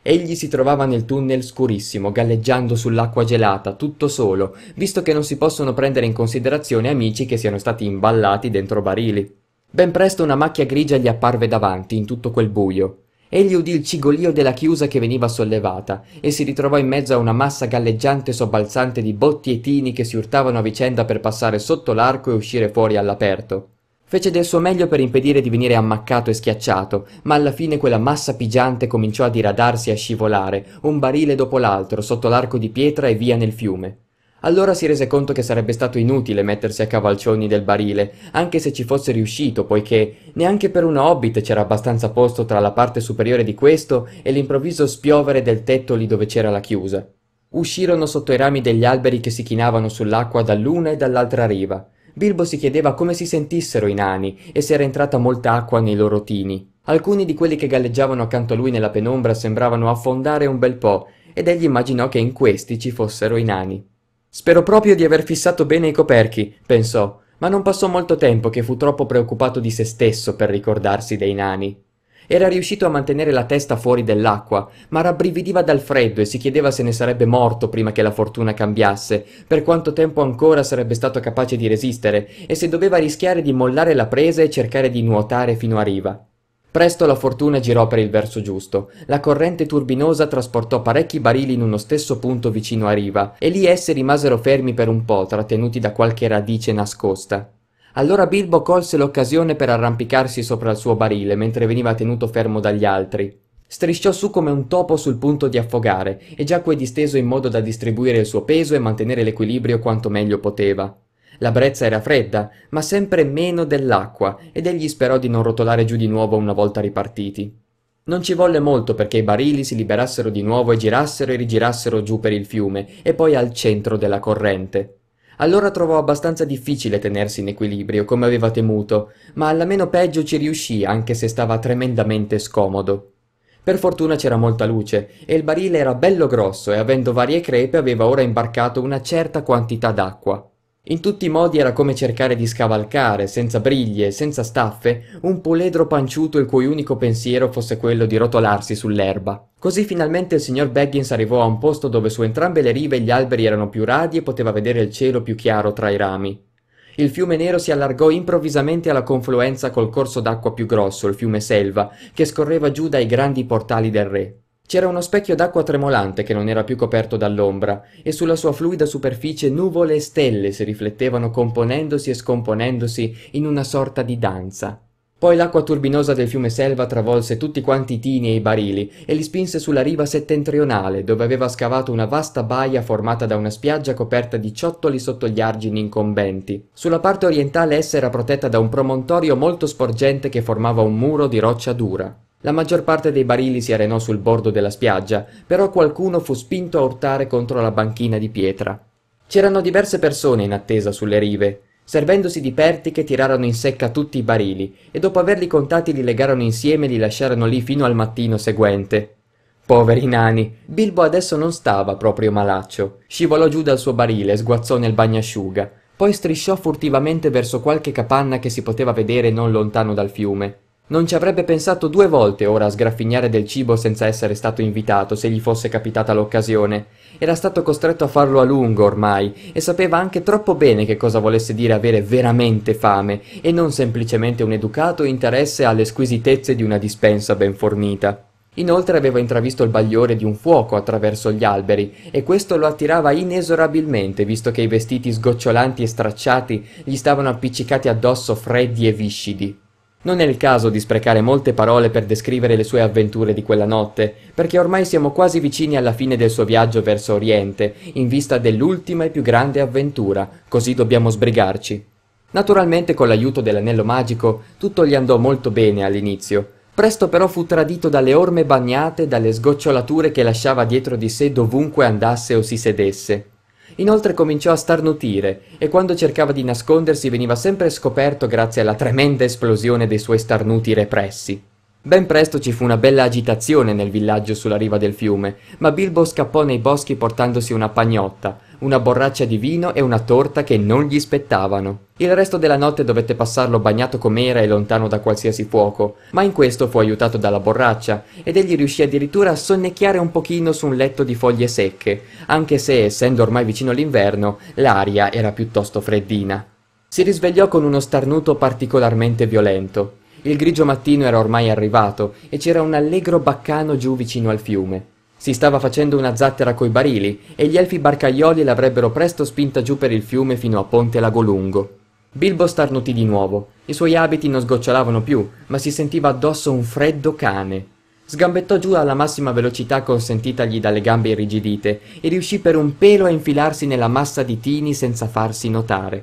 Egli si trovava nel tunnel scurissimo, galleggiando sull'acqua gelata, tutto solo, visto che non si possono prendere in considerazione amici che siano stati imballati dentro barili. Ben presto una macchia grigia gli apparve davanti, in tutto quel buio. Egli udì il cigolio della chiusa che veniva sollevata e si ritrovò in mezzo a una massa galleggiante e sobbalzante di botti e tini che si urtavano a vicenda per passare sotto l'arco e uscire fuori all'aperto. Fece del suo meglio per impedire di venire ammaccato e schiacciato, ma alla fine quella massa pigiante cominciò a diradarsi e a scivolare, un barile dopo l'altro, sotto l'arco di pietra e via nel fiume. Allora si rese conto che sarebbe stato inutile mettersi a cavalcioni del barile, anche se ci fosse riuscito, poiché neanche per una hobbit c'era abbastanza posto tra la parte superiore di questo e l'improvviso spiovere del tetto lì dove c'era la chiusa. Uscirono sotto i rami degli alberi che si chinavano sull'acqua dall'una e dall'altra riva. Bilbo si chiedeva come si sentissero i nani e se era entrata molta acqua nei loro tini. Alcuni di quelli che galleggiavano accanto a lui nella penombra sembravano affondare un bel po', ed egli immaginò che in questi ci fossero i nani. Spero proprio di aver fissato bene i coperchi, pensò, ma non passò molto tempo che fu troppo preoccupato di se stesso per ricordarsi dei nani. Era riuscito a mantenere la testa fuori dell'acqua, ma rabbrividiva dal freddo e si chiedeva se ne sarebbe morto prima che la fortuna cambiasse, per quanto tempo ancora sarebbe stato capace di resistere e se doveva rischiare di mollare la presa e cercare di nuotare fino a riva. Presto la fortuna girò per il verso giusto. La corrente turbinosa trasportò parecchi barili in uno stesso punto vicino a riva, e lì essi rimasero fermi per un po', trattenuti da qualche radice nascosta. Allora Bilbo colse l'occasione per arrampicarsi sopra il suo barile mentre veniva tenuto fermo dagli altri. Strisciò su come un topo sul punto di affogare e giacque disteso in modo da distribuire il suo peso e mantenere l'equilibrio quanto meglio poteva. La brezza era fredda, ma sempre meno dell'acqua, ed egli sperò di non rotolare giù di nuovo una volta ripartiti. Non ci volle molto perché i barili si liberassero di nuovo e girassero e rigirassero giù per il fiume e poi al centro della corrente. Allora trovò abbastanza difficile tenersi in equilibrio, come aveva temuto, ma alla meno peggio ci riuscì, anche se stava tremendamente scomodo. Per fortuna c'era molta luce, e il barile era bello grosso e avendo varie crepe aveva ora imbarcato una certa quantità d'acqua. In tutti i modi era come cercare di scavalcare, senza briglie, senza staffe, un puledro panciuto il cui unico pensiero fosse quello di rotolarsi sull'erba. Così finalmente il signor Baggins arrivò a un posto dove su entrambe le rive gli alberi erano più radi e poteva vedere il cielo più chiaro tra i rami. Il fiume nero si allargò improvvisamente alla confluenza col corso d'acqua più grosso, il fiume Selva, che scorreva giù dai grandi portali del re. C'era uno specchio d'acqua tremolante che non era più coperto dall'ombra, e sulla sua fluida superficie nuvole e stelle si riflettevano componendosi e scomponendosi in una sorta di danza. Poi l'acqua turbinosa del fiume Selva travolse tutti quanti i tini e i barili e li spinse sulla riva settentrionale, dove aveva scavato una vasta baia formata da una spiaggia coperta di ciottoli sotto gli argini incombenti. Sulla parte orientale essa era protetta da un promontorio molto sporgente che formava un muro di roccia dura. La maggior parte dei barili si arenò sul bordo della spiaggia, però qualcuno fu spinto a urtare contro la banchina di pietra. C'erano diverse persone in attesa sulle rive, servendosi di pertiche tirarono in secca tutti i barili e dopo averli contati li legarono insieme e li lasciarono lì fino al mattino seguente. Poveri nani, Bilbo adesso non stava proprio malaccio. Scivolò giù dal suo barile e sguazzò nel bagnasciuga, poi strisciò furtivamente verso qualche capanna che si poteva vedere non lontano dal fiume. Non ci avrebbe pensato due volte ora a sgraffignare del cibo senza essere stato invitato, se gli fosse capitata l'occasione. Era stato costretto a farlo a lungo ormai, e sapeva anche troppo bene che cosa volesse dire avere veramente fame, e non semplicemente un educato interesse alle squisitezze di una dispensa ben fornita. Inoltre aveva intravisto il bagliore di un fuoco attraverso gli alberi e questo lo attirava inesorabilmente visto che i vestiti sgocciolanti e stracciati gli stavano appiccicati addosso freddi e viscidi. Non è il caso di sprecare molte parole per descrivere le sue avventure di quella notte, perché ormai siamo quasi vicini alla fine del suo viaggio verso Oriente, in vista dell'ultima e più grande avventura, così dobbiamo sbrigarci. Naturalmente con l'aiuto dell'anello magico tutto gli andò molto bene all'inizio, presto però fu tradito dalle orme bagnate e dalle sgocciolature che lasciava dietro di sé dovunque andasse o si sedesse. Inoltre cominciò a starnutire e quando cercava di nascondersi veniva sempre scoperto grazie alla tremenda esplosione dei suoi starnuti repressi. Ben presto ci fu una bella agitazione nel villaggio sulla riva del fiume, ma Bilbo scappò nei boschi portandosi una pagnotta, una borraccia di vino e una torta che non gli spettavano. Il resto della notte dovette passarlo bagnato com'era e lontano da qualsiasi fuoco, ma in questo fu aiutato dalla borraccia ed egli riuscì addirittura a sonnecchiare un pochino su un letto di foglie secche, anche se, essendo ormai vicino l'inverno, l'aria era piuttosto freddina. Si risvegliò con uno starnuto particolarmente violento. Il grigio mattino era ormai arrivato e c'era un allegro baccano giù vicino al fiume. Si stava facendo una zattera coi barili e gli elfi barcaioli l'avrebbero presto spinta giù per il fiume fino a Ponte Lagolungo. Bilbo starnutì di nuovo. I suoi abiti non sgocciolavano più, ma si sentiva addosso un freddo cane. Sgambettò giù alla massima velocità consentitagli dalle gambe irrigidite e riuscì per un pelo a infilarsi nella massa di tini senza farsi notare.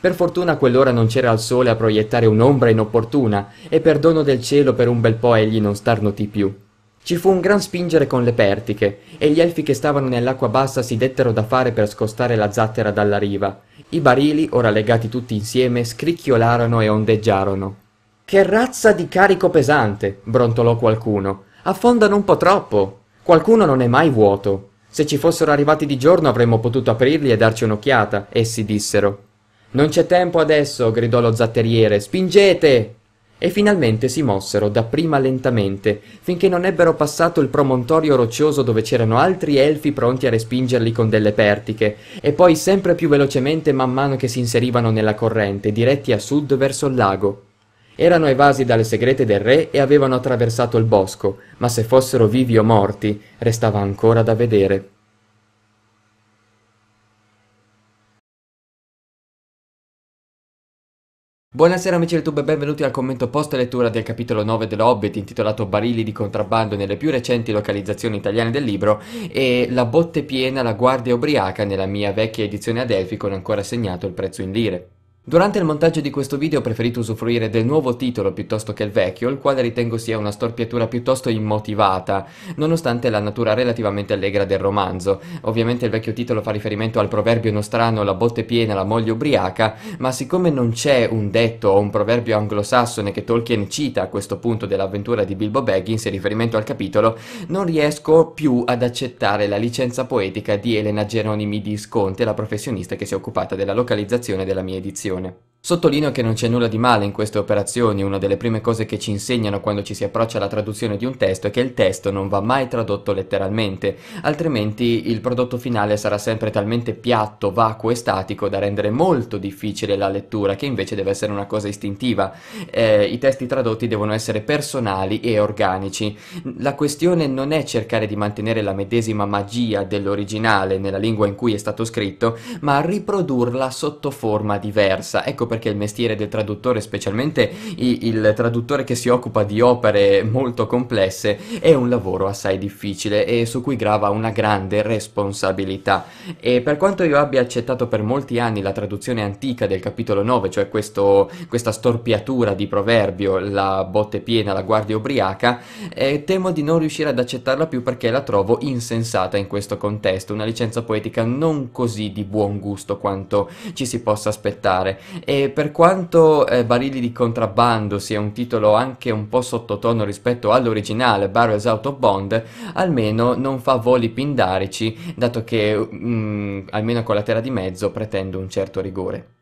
Per fortuna a quell'ora non c'era il sole a proiettare un'ombra inopportuna e per dono del cielo per un bel po' egli non starnutì più. Ci fu un gran spingere con le pertiche, e gli elfi che stavano nell'acqua bassa si dettero da fare per scostare la zattera dalla riva. I barili, ora legati tutti insieme, scricchiolarono e ondeggiarono. Che razza di carico pesante, brontolò qualcuno. Affondano un po' troppo. Qualcuno non è mai vuoto. Se ci fossero arrivati di giorno avremmo potuto aprirli e darci un'occhiata, essi dissero. Non c'è tempo adesso, gridò lo zatteriere. Spingete! e finalmente si mossero dapprima lentamente finché non ebbero passato il promontorio roccioso dove c'erano altri elfi pronti a respingerli con delle pertiche e poi sempre più velocemente man mano che s'inserivano nella corrente diretti a sud verso il lago erano evasi dalle segrete del re e avevano attraversato il bosco ma se fossero vivi o morti restava ancora da vedere Buonasera amici del YouTube e benvenuti al commento post lettura del capitolo 9 dell'Hobbit intitolato Barili di contrabbando nelle più recenti localizzazioni italiane del libro e La botte piena, la guardia ubriaca nella mia vecchia edizione ad Elfi con ancora segnato il prezzo in lire. Durante il montaggio di questo video ho preferito usufruire del nuovo titolo piuttosto che il vecchio, il quale ritengo sia una storpiatura piuttosto immotivata, nonostante la natura relativamente allegra del romanzo. Ovviamente il vecchio titolo fa riferimento al proverbio nostrano la botte piena, la moglie ubriaca, ma siccome non c'è un detto o un proverbio anglosassone che Tolkien cita a questo punto dell'avventura di Bilbo Baggins in riferimento al capitolo, non riesco più ad accettare la licenza poetica di Elena Geronimi di Sconte, la professionista che si è occupata della localizzazione della mia edizione. регионе. Sottolineo che non c'è nulla di male in queste operazioni, una delle prime cose che ci insegnano quando ci si approccia alla traduzione di un testo è che il testo non va mai tradotto letteralmente, altrimenti il prodotto finale sarà sempre talmente piatto, vacuo e statico da rendere molto difficile la lettura, che invece deve essere una cosa istintiva. Eh, I testi tradotti devono essere personali e organici. La questione non è cercare di mantenere la medesima magia dell'originale nella lingua in cui è stato scritto, ma riprodurla sotto forma diversa. Ecco perché il mestiere del traduttore, specialmente il traduttore che si occupa di opere molto complesse, è un lavoro assai difficile e su cui grava una grande responsabilità. E per quanto io abbia accettato per molti anni la traduzione antica del capitolo 9, cioè questo, questa storpiatura di proverbio, la botte piena, la guardia ubriaca, eh, temo di non riuscire ad accettarla più perché la trovo insensata in questo contesto, una licenza poetica non così di buon gusto quanto ci si possa aspettare. E per quanto eh, Barili di contrabbando sia un titolo anche un po' sottotono rispetto all'originale Barrels Out of Bond, almeno non fa voli pindarici, dato che mh, mm, almeno con la terra di mezzo pretende un certo rigore.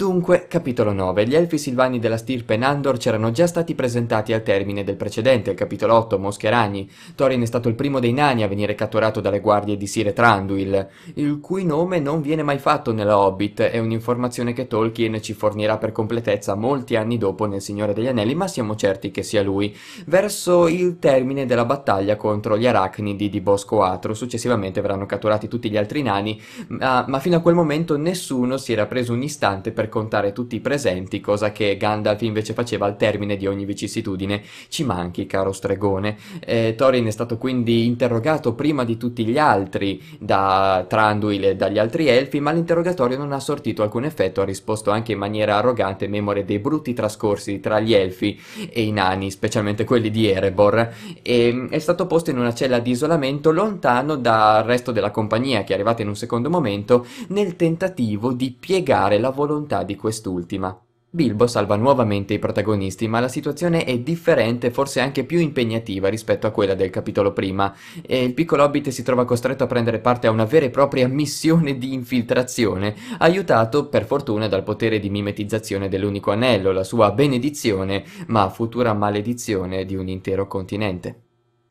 Dunque, capitolo 9. Gli elfi silvani della stirpe Nandor c'erano già stati presentati al termine del precedente, il capitolo 8, Mosche e Ragni. Thorin è stato il primo dei nani a venire catturato dalle guardie di Sire Tranduil, il cui nome non viene mai fatto nella Hobbit, è un'informazione che Tolkien ci fornirà per completezza molti anni dopo nel Signore degli Anelli, ma siamo certi che sia lui, verso il termine della battaglia contro gli arachnidi di Bosco Atro. Successivamente verranno catturati tutti gli altri nani, ma, ma fino a quel momento nessuno si era preso un istante per contare tutti i presenti, cosa che Gandalf invece faceva al termine di ogni vicissitudine. Ci manchi, caro stregone. Eh, Thorin è stato quindi interrogato prima di tutti gli altri da Tranduil e dagli altri elfi, ma l'interrogatorio non ha sortito alcun effetto, ha risposto anche in maniera arrogante memore dei brutti trascorsi tra gli elfi e i nani, specialmente quelli di Erebor, e mm, è stato posto in una cella di isolamento lontano dal resto della compagnia che è arrivata in un secondo momento nel tentativo di piegare la volontà volontà di quest'ultima. Bilbo salva nuovamente i protagonisti, ma la situazione è differente, forse anche più impegnativa rispetto a quella del capitolo prima, e il piccolo hobbit si trova costretto a prendere parte a una vera e propria missione di infiltrazione, aiutato per fortuna dal potere di mimetizzazione dell'unico anello, la sua benedizione, ma futura maledizione di un intero continente.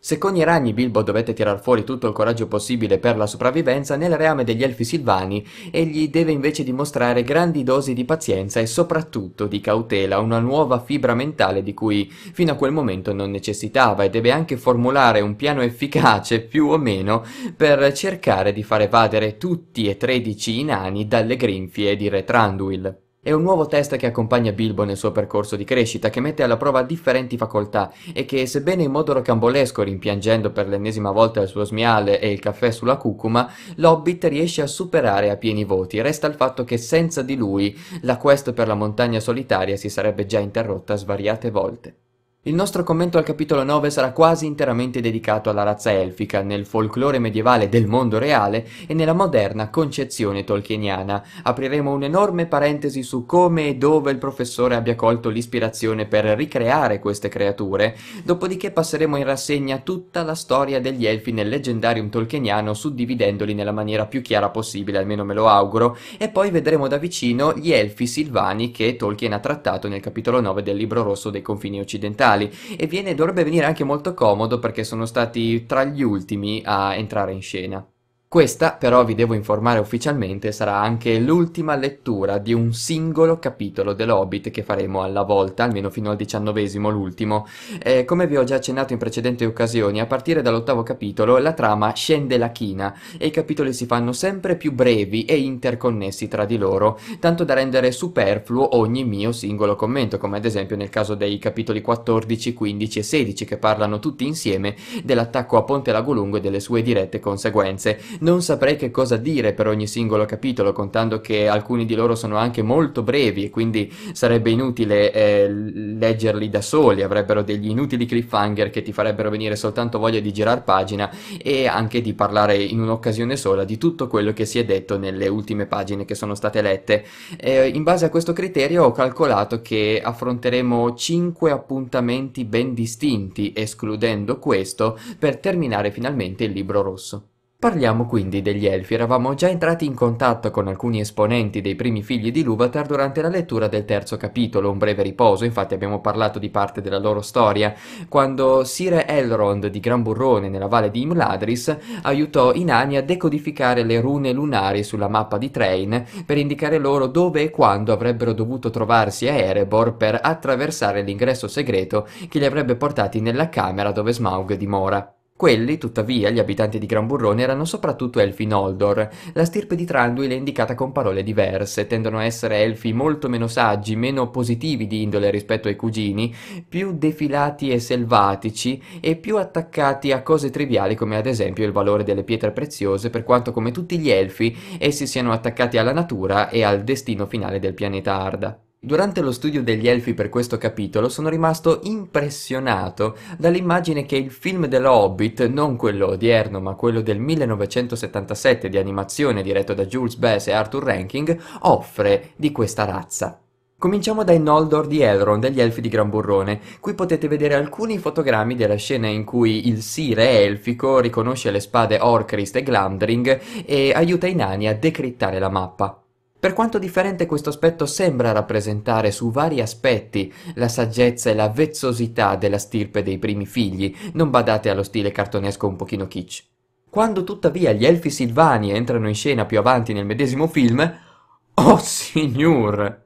Se con i ragni Bilbo dovette tirar fuori tutto il coraggio possibile per la sopravvivenza, nel reame degli elfi silvani egli deve invece dimostrare grandi dosi di pazienza e soprattutto di cautela, una nuova fibra mentale di cui fino a quel momento non necessitava e deve anche formulare un piano efficace, più o meno, per cercare di far evadere tutti e tredici i nani dalle grinfie di Re Retranduil. È un nuovo test che accompagna Bilbo nel suo percorso di crescita, che mette alla prova differenti facoltà e che, sebbene in modo rocambolesco, rimpiangendo per l'ennesima volta il suo smiale e il caffè sulla cucuma, l'Hobbit riesce a superare a pieni voti. Resta il fatto che senza di lui la quest per la montagna solitaria si sarebbe già interrotta svariate volte. Il nostro commento al capitolo 9 sarà quasi interamente dedicato alla razza elfica nel folklore medievale del mondo reale e nella moderna concezione tolkieniana. Apriremo un'enorme parentesi su come e dove il professore abbia colto l'ispirazione per ricreare queste creature, dopodiché passeremo in rassegna tutta la storia degli elfi nel leggendarium tolkieniano suddividendoli nella maniera più chiara possibile, almeno me lo auguro, e poi vedremo da vicino gli elfi silvani che Tolkien ha trattato nel capitolo 9 del libro rosso dei confini occidentali mondiali e viene, dovrebbe venire anche molto comodo perché sono stati tra gli ultimi a entrare in scena. Questa, però, vi devo informare ufficialmente, sarà anche l'ultima lettura di un singolo capitolo dell'Hobbit che faremo alla volta, almeno fino al diciannovesimo, l'ultimo. Eh, come vi ho già accennato in precedenti occasioni, a partire dall'ottavo capitolo la trama scende la china e i capitoli si fanno sempre più brevi e interconnessi tra di loro, tanto da rendere superfluo ogni mio singolo commento, come ad esempio nel caso dei capitoli 14, 15 e 16 che parlano tutti insieme dell'attacco a Ponte Lagolungo e delle sue dirette conseguenze non saprei che cosa dire per ogni singolo capitolo, contando che alcuni di loro sono anche molto brevi e quindi sarebbe inutile eh, leggerli da soli, avrebbero degli inutili cliffhanger che ti farebbero venire soltanto voglia di girar pagina e anche di parlare in un'occasione sola di tutto quello che si è detto nelle ultime pagine che sono state lette. Eh, in base a questo criterio ho calcolato che affronteremo 5 appuntamenti ben distinti, escludendo questo, per terminare finalmente il libro rosso. Parliamo quindi degli Elfi, eravamo già entrati in contatto con alcuni esponenti dei primi figli di Luvatar durante la lettura del terzo capitolo, Un breve riposo, infatti abbiamo parlato di parte della loro storia, quando Sire Elrond di Gran Burrone nella valle di Imladris aiutò i nani a decodificare le rune lunari sulla mappa di Train per indicare loro dove e quando avrebbero dovuto trovarsi a Erebor per attraversare l'ingresso segreto che li avrebbe portati nella camera dove Smaug dimora. Quelli, tuttavia, gli abitanti di Gran Burrone erano soprattutto elfi Noldor. La stirpe di Tranduil è indicata con parole diverse, tendono a essere elfi molto meno saggi, meno positivi di indole rispetto ai cugini, più defilati e selvatici e più attaccati a cose triviali come ad esempio il valore delle pietre preziose per quanto come tutti gli elfi essi siano attaccati alla natura e al destino finale del pianeta Arda. Durante lo studio degli Elfi per questo capitolo sono rimasto impressionato dall'immagine che il film dello Hobbit, non quello odierno ma quello del 1977 di animazione diretto da Jules Bess e Arthur Ranking, offre di questa razza. Cominciamo dai Noldor di Elrond, degli Elfi di Gran Burrone. Qui potete vedere alcuni fotogrammi della scena in cui il Sire elfico riconosce le spade Orcrist e Glamdring e aiuta i nani a decrittare la mappa. Per quanto differente questo aspetto sembra rappresentare su vari aspetti la saggezza e la vezzosità della stirpe dei primi figli, non badate allo stile cartonesco un pochino kitsch. Quando tuttavia gli elfi silvani entrano in scena più avanti nel medesimo film, oh signor!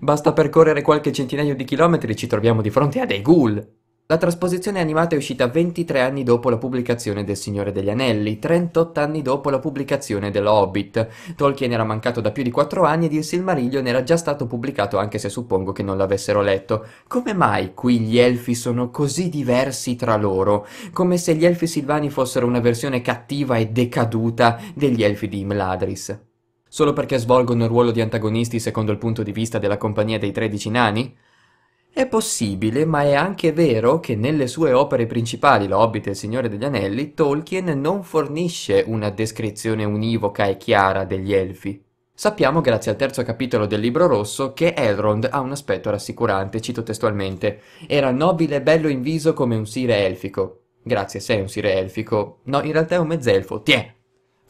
Basta percorrere qualche centinaio di chilometri e ci troviamo di fronte a dei ghoul! La trasposizione animata è uscita 23 anni dopo la pubblicazione del Signore degli Anelli, 38 anni dopo la pubblicazione dell'Hobbit. Tolkien era mancato da più di 4 anni ed il Silmarillion era già stato pubblicato anche se suppongo che non l'avessero letto. Come mai qui gli elfi sono così diversi tra loro? Come se gli elfi silvani fossero una versione cattiva e decaduta degli elfi di Imladris. Solo perché svolgono il ruolo di antagonisti secondo il punto di vista della compagnia dei Tredici nani? È possibile, ma è anche vero che nelle sue opere principali, L'Hobbit e Il Signore degli Anelli, Tolkien non fornisce una descrizione univoca e chiara degli elfi. Sappiamo, grazie al terzo capitolo del Libro Rosso, che Elrond ha un aspetto rassicurante, cito testualmente, era nobile e bello in viso come un sire elfico. Grazie, sei un sire elfico. No, in realtà è un mezzelfo. Tiè!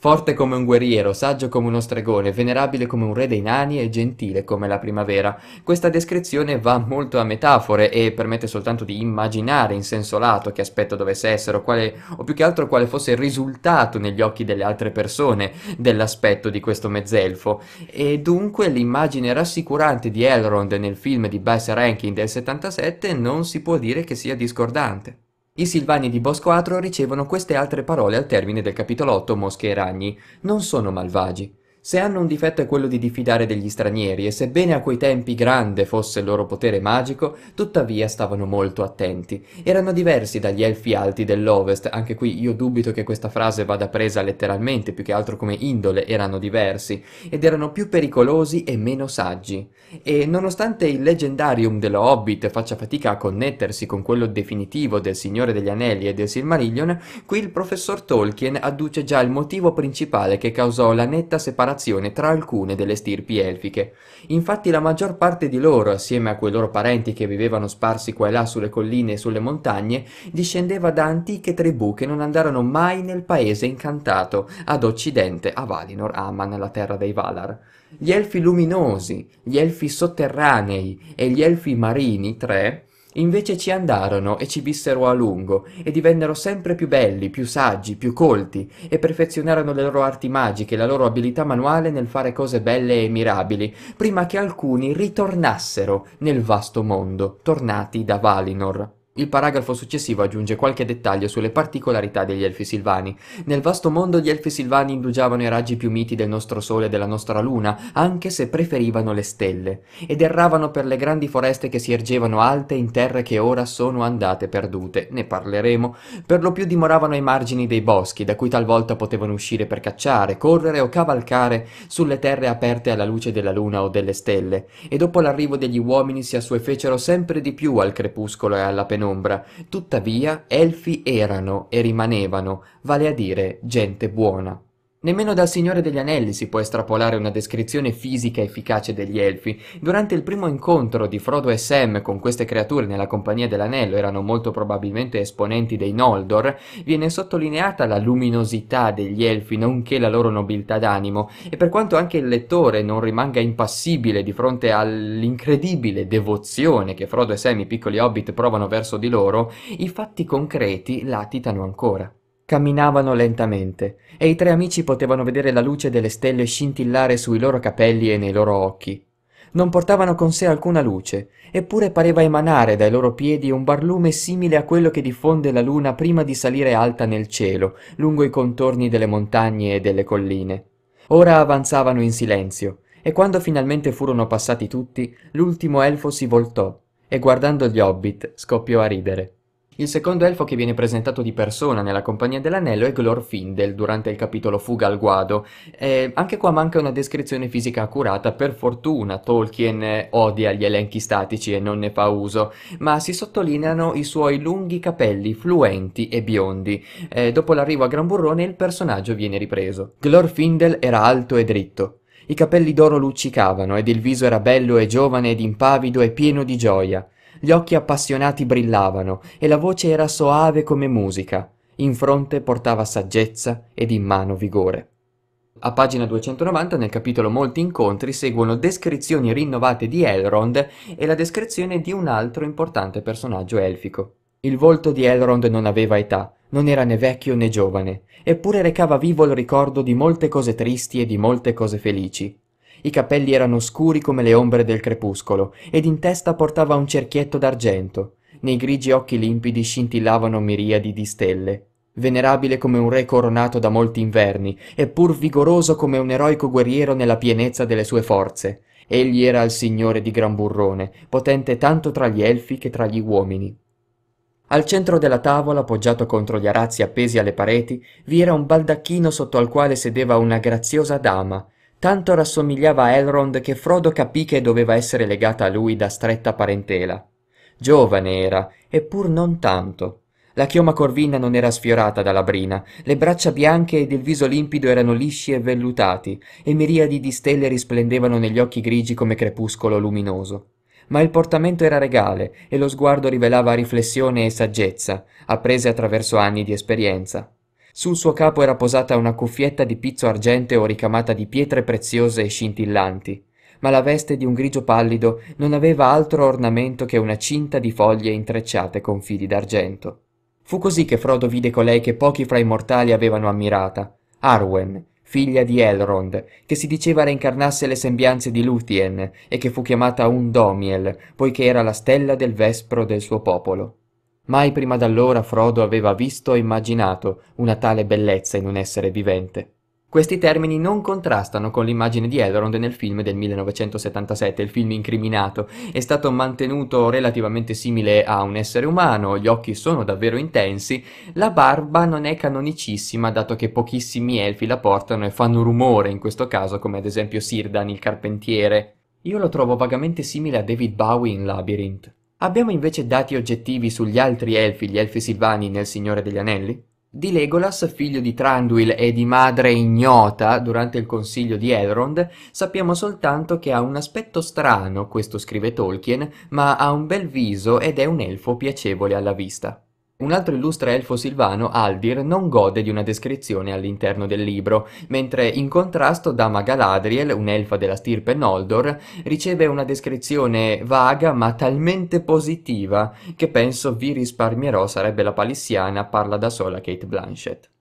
Forte come un guerriero, saggio come uno stregone, venerabile come un re dei nani e gentile come la primavera. Questa descrizione va molto a metafore e permette soltanto di immaginare in senso lato che aspetto dovesse essere o, quale, o più che altro quale fosse il risultato negli occhi delle altre persone dell'aspetto di questo mezzelfo. E dunque l'immagine rassicurante di Elrond nel film di Bass Ranking del 77 non si può dire che sia discordante. I Silvani di Bosco Atro ricevono queste altre parole al termine del capitolo 8 Mosche e Ragni. Non sono malvagi. Se hanno un difetto è quello di diffidare degli stranieri e sebbene a quei tempi grande fosse il loro potere magico, tuttavia stavano molto attenti. Erano diversi dagli elfi alti dell'Ovest, anche qui io dubito che questa frase vada presa letteralmente, più che altro come indole erano diversi, ed erano più pericolosi e meno saggi. E nonostante il leggendarium dello Hobbit faccia fatica a connettersi con quello definitivo del Signore degli Anelli e del Silmarillion, qui il professor Tolkien adduce già il motivo principale che causò la netta separazione relazione tra alcune delle stirpi elfiche. Infatti la maggior parte di loro, assieme a quei loro parenti che vivevano sparsi qua e là sulle colline e sulle montagne, discendeva da antiche tribù che non andarono mai nel paese incantato, ad occidente, a Valinor, Aman, la terra dei Valar. Gli elfi luminosi, gli elfi sotterranei e gli elfi marini, tre, Invece ci andarono e ci vissero a lungo, e divennero sempre più belli, più saggi, più colti, e perfezionarono le loro arti magiche e la loro abilità manuale nel fare cose belle e mirabili, prima che alcuni ritornassero nel vasto mondo, tornati da Valinor. Il paragrafo successivo aggiunge qualche dettaglio sulle particolarità degli elfi silvani. Nel vasto mondo gli elfi silvani indugiavano i raggi più miti del nostro sole e della nostra luna, anche se preferivano le stelle, ed erravano per le grandi foreste che si ergevano alte in terre che ora sono andate perdute, ne parleremo, per lo più dimoravano ai margini dei boschi, da cui talvolta potevano uscire per cacciare, correre o cavalcare sulle terre aperte alla luce della luna o delle stelle, e dopo l'arrivo degli uomini si assuefecero sempre di più al crepuscolo e alla penombra penombra, tuttavia elfi erano e rimanevano, vale a dire gente buona. Nemmeno dal Signore degli Anelli si può estrapolare una descrizione fisica efficace degli elfi. Durante il primo incontro di Frodo e Sam con queste creature nella Compagnia dell'Anello, erano molto probabilmente esponenti dei Noldor, viene sottolineata la luminosità degli elfi nonché la loro nobiltà d'animo e per quanto anche il lettore non rimanga impassibile di fronte all'incredibile devozione che Frodo e Sam, i piccoli hobbit, provano verso di loro, i fatti concreti latitano ancora. Camminavano lentamente e i tre amici potevano vedere la luce delle stelle scintillare sui loro capelli e nei loro occhi. Non portavano con sé alcuna luce, eppure pareva emanare dai loro piedi un barlume simile a quello che diffonde la luna prima di salire alta nel cielo, lungo i contorni delle montagne e delle colline. Ora avanzavano in silenzio, e quando finalmente furono passati tutti, l'ultimo elfo si voltò e guardando gli hobbit scoppiò a ridere. Il secondo elfo che viene presentato di persona nella Compagnia dell'Anello è Glorfindel durante il capitolo Fuga al guado. Eh, anche qua manca una descrizione fisica accurata, per fortuna Tolkien eh, odia gli elenchi statici e non ne fa uso, ma si sottolineano i suoi lunghi capelli fluenti e biondi. Eh, dopo l'arrivo a Gran Burrone il personaggio viene ripreso. Glorfindel era alto e dritto, i capelli d'oro luccicavano ed il viso era bello e giovane ed impavido e pieno di gioia. Gli occhi appassionati brillavano e la voce era soave come musica. In fronte portava saggezza ed in mano vigore. A pagina 290 nel capitolo Molti incontri seguono descrizioni rinnovate di Elrond e la descrizione di un altro importante personaggio elfico. Il volto di Elrond non aveva età, non era né vecchio né giovane, eppure recava vivo il ricordo di molte cose tristi e di molte cose felici. I capelli erano scuri come le ombre del crepuscolo ed in testa portava un cerchietto d'argento. Nei grigi occhi limpidi scintillavano miriadi di stelle. Venerabile come un re coronato da molti inverni, eppur vigoroso come un eroico guerriero nella pienezza delle sue forze. Egli era il signore di Granburrone, potente tanto tra gli elfi che tra gli uomini. Al centro della tavola, appoggiato contro gli arazzi appesi alle pareti, vi era un baldacchino sotto al quale sedeva una graziosa dama, Tanto rassomigliava a Elrond che Frodo capì che doveva essere legata a lui da stretta parentela. Giovane era, eppur non tanto. La chioma corvina non era sfiorata dalla brina, le braccia bianche ed il viso limpido erano lisci e vellutati, e miriadi di stelle risplendevano negli occhi grigi come crepuscolo luminoso. Ma il portamento era regale e lo sguardo rivelava riflessione e saggezza, apprese attraverso anni di esperienza. Sul suo capo era posata una cuffietta di pizzo argenteo ricamata di pietre preziose e scintillanti, ma la veste di un grigio pallido non aveva altro ornamento che una cinta di foglie intrecciate con fili d'argento. Fu così che Frodo vide colei che pochi fra i mortali avevano ammirata, Arwen, figlia di Elrond, che si diceva reincarnasse le sembianze di Luthien e che fu chiamata Undomiel, poiché era la stella del vespro del suo popolo. Mai prima d'allora Frodo aveva visto e immaginato una tale bellezza in un essere vivente. Questi termini non contrastano con l'immagine di Elrond nel film del 1977, il film incriminato. È stato mantenuto relativamente simile a un essere umano, gli occhi sono davvero intensi, la barba non è canonicissima dato che pochissimi elfi la portano e fanno rumore in questo caso, come ad esempio Sirdan il carpentiere. Io lo trovo vagamente simile a David Bowie in Labyrinth. Abbiamo invece dati oggettivi sugli altri elfi, gli elfi silvani nel Signore degli Anelli? Di Legolas, figlio di Tranduil e di madre ignota durante il consiglio di Elrond, sappiamo soltanto che ha un aspetto strano, questo scrive Tolkien, ma ha un bel viso ed è un elfo piacevole alla vista. Un altro illustre elfo silvano, Aldir, non gode di una descrizione all'interno del libro, mentre in contrasto Dama Galadriel, un'elfa della stirpe Noldor, riceve una descrizione vaga ma talmente positiva che penso vi risparmierò sarebbe la palissiana parla da sola Kate Blanchett.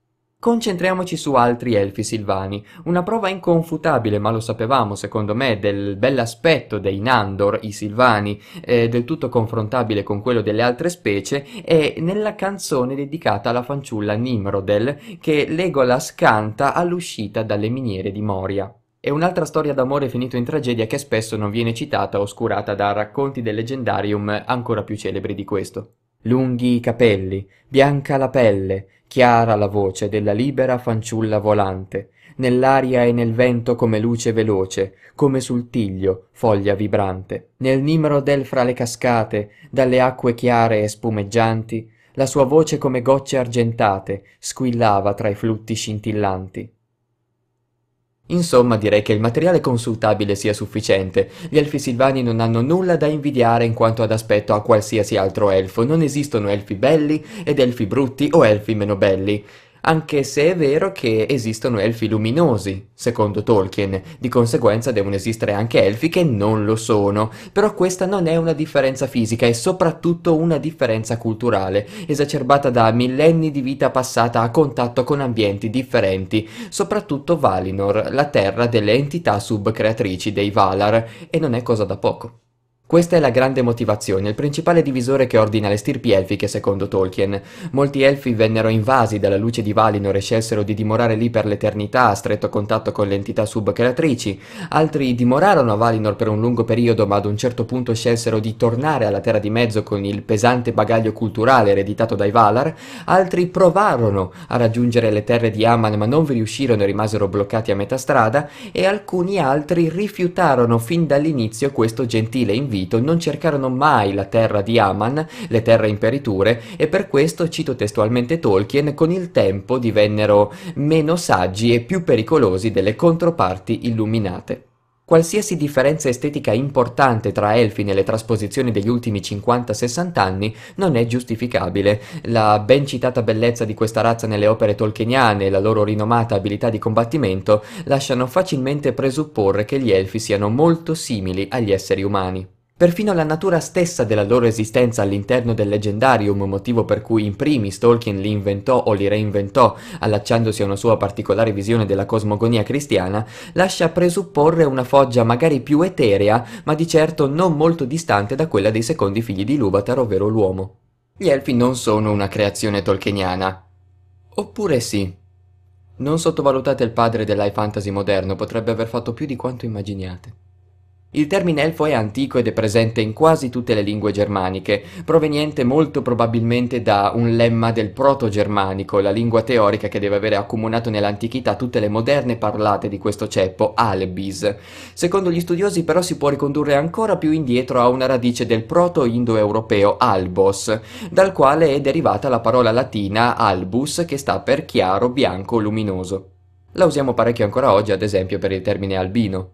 Concentriamoci su altri elfi silvani, una prova inconfutabile, ma lo sapevamo secondo me, del bell'aspetto dei Nandor, i silvani, eh, del tutto confrontabile con quello delle altre specie, è nella canzone dedicata alla fanciulla Nimrodel che Legolas canta all'uscita dalle miniere di Moria. È un'altra storia d'amore finito in tragedia che spesso non viene citata o oscurata da racconti del leggendarium ancora più celebri di questo. Lunghi i capelli, bianca la pelle, chiara la voce della libera fanciulla volante nell'aria e nel vento come luce veloce come sul tiglio foglia vibrante nel nimero d'el fra le cascate dalle acque chiare e spumeggianti la sua voce come gocce argentate squillava tra i flutti scintillanti Insomma direi che il materiale consultabile sia sufficiente, gli elfi silvani non hanno nulla da invidiare in quanto ad aspetto a qualsiasi altro elfo, non esistono elfi belli ed elfi brutti o elfi meno belli anche se è vero che esistono elfi luminosi, secondo Tolkien, di conseguenza devono esistere anche elfi che non lo sono, però questa non è una differenza fisica, è soprattutto una differenza culturale, esacerbata da millenni di vita passata a contatto con ambienti differenti, soprattutto Valinor, la terra delle entità subcreatrici dei Valar, e non è cosa da poco. Questa è la grande motivazione, il principale divisore che ordina le stirpi elfiche secondo Tolkien. Molti elfi vennero invasi dalla luce di Valinor e scelsero di dimorare lì per l'eternità a stretto contatto con le entità subcreatrici, altri dimorarono a Valinor per un lungo periodo ma ad un certo punto scelsero di tornare alla Terra di Mezzo con il pesante bagaglio culturale ereditato dai Valar, altri provarono a raggiungere le terre di Aman ma non vi riuscirono e rimasero bloccati a metà strada e alcuni altri rifiutarono fin dall'inizio questo gentile invito servito non cercarono mai la terra di Aman, le terre imperiture, e per questo, cito testualmente Tolkien, con il tempo divennero meno saggi e più pericolosi delle controparti illuminate. Qualsiasi differenza estetica importante tra Elfi nelle trasposizioni degli ultimi 50-60 anni non è giustificabile. La ben citata bellezza di questa razza nelle opere tolkieniane e la loro rinomata abilità di combattimento lasciano facilmente presupporre che gli Elfi siano molto simili agli esseri umani. Perfino la natura stessa della loro esistenza all'interno del Legendarium, motivo per cui in primis Tolkien li inventò o li reinventò, allacciandosi a una sua particolare visione della cosmogonia cristiana, lascia presupporre una foggia magari più eterea, ma di certo non molto distante da quella dei secondi figli di Luvatar, ovvero l'uomo. Gli elfi non sono una creazione tolkieniana. Oppure sì. Non sottovalutate il padre dell'high fantasy moderno, potrebbe aver fatto più di quanto immaginiate. Il termine elfo è antico ed è presente in quasi tutte le lingue germaniche, proveniente molto probabilmente da un lemma del proto-germanico, la lingua teorica che deve avere accomunato nell'antichità tutte le moderne parlate di questo ceppo, albis. Secondo gli studiosi però si può ricondurre ancora più indietro a una radice del proto-indoeuropeo albos, dal quale è derivata la parola latina albus che sta per chiaro, bianco, luminoso. La usiamo parecchio ancora oggi ad esempio per il termine albino.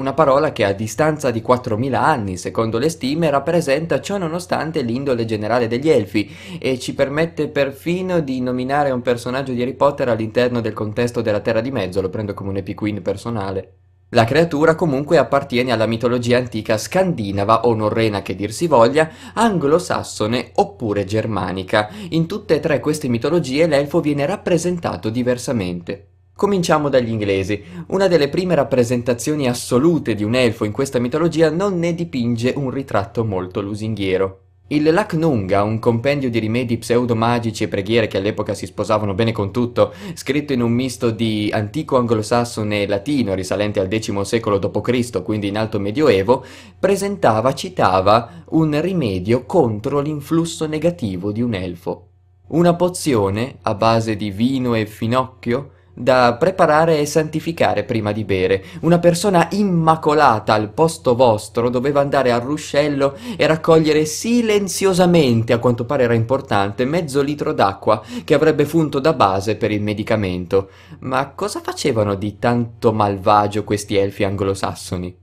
Una parola che a distanza di 4.000 anni, secondo le stime, rappresenta ciò nonostante l'indole generale degli elfi e ci permette perfino di nominare un personaggio di Harry Potter all'interno del contesto della Terra di Mezzo, lo prendo come un epiquin personale. La creatura comunque appartiene alla mitologia antica scandinava o norrena che dir si voglia, anglosassone oppure germanica. In tutte e tre queste mitologie l'elfo viene rappresentato diversamente. Cominciamo dagli inglesi. Una delle prime rappresentazioni assolute di un elfo in questa mitologia non ne dipinge un ritratto molto lusinghiero. Il Lacnunga, un compendio di rimedi pseudomagici e preghiere che all'epoca si sposavano bene con tutto, scritto in un misto di antico anglosassone e latino risalente al X secolo d.C., quindi in alto medioevo, presentava, citava, un rimedio contro l'influsso negativo di un elfo. Una pozione, a base di vino e finocchio, da preparare e santificare prima di bere. Una persona immacolata al posto vostro doveva andare al ruscello e raccogliere silenziosamente, a quanto pare era importante, mezzo litro d'acqua che avrebbe funto da base per il medicamento. Ma cosa facevano di tanto malvagio questi elfi anglosassoni?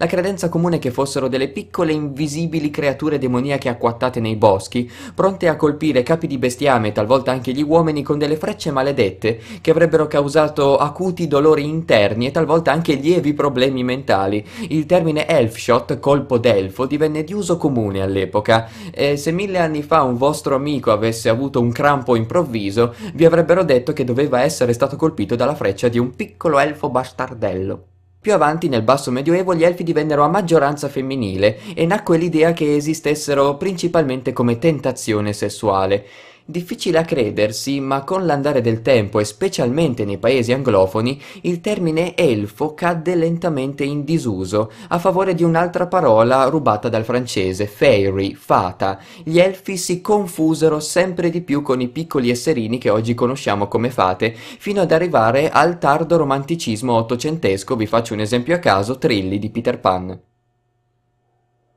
La credenza comune è che fossero delle piccole invisibili creature demoniache acquattate nei boschi, pronte a colpire capi di bestiame e talvolta anche gli uomini con delle frecce maledette che avrebbero causato acuti dolori interni e talvolta anche lievi problemi mentali. Il termine elfshot, colpo d'elfo, divenne di uso comune all'epoca e se mille anni fa un vostro amico avesse avuto un crampo improvviso, vi avrebbero detto che doveva essere stato colpito dalla freccia di un piccolo elfo bastardello. Più avanti nel basso medioevo gli elfi divennero a maggioranza femminile e nacque l'idea che esistessero principalmente come tentazione sessuale. Difficile a credersi, ma con l'andare del tempo e specialmente nei paesi anglofoni, il termine elfo cadde lentamente in disuso a favore di un'altra parola rubata dal francese, fairy, fata. Gli elfi si confusero sempre di più con i piccoli esserini che oggi conosciamo come fate, fino ad arrivare al tardo romanticismo ottocentesco, vi faccio un esempio a caso, Trilli di Peter Pan.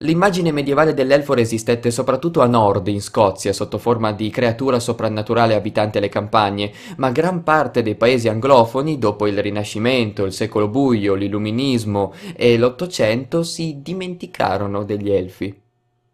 L'immagine medievale dell'elfo resistette soprattutto a nord, in Scozia, sotto forma di creatura soprannaturale abitante le campagne, ma gran parte dei paesi anglofoni, dopo il Rinascimento, il secolo buio, l'Illuminismo e l'Ottocento, si dimenticarono degli elfi.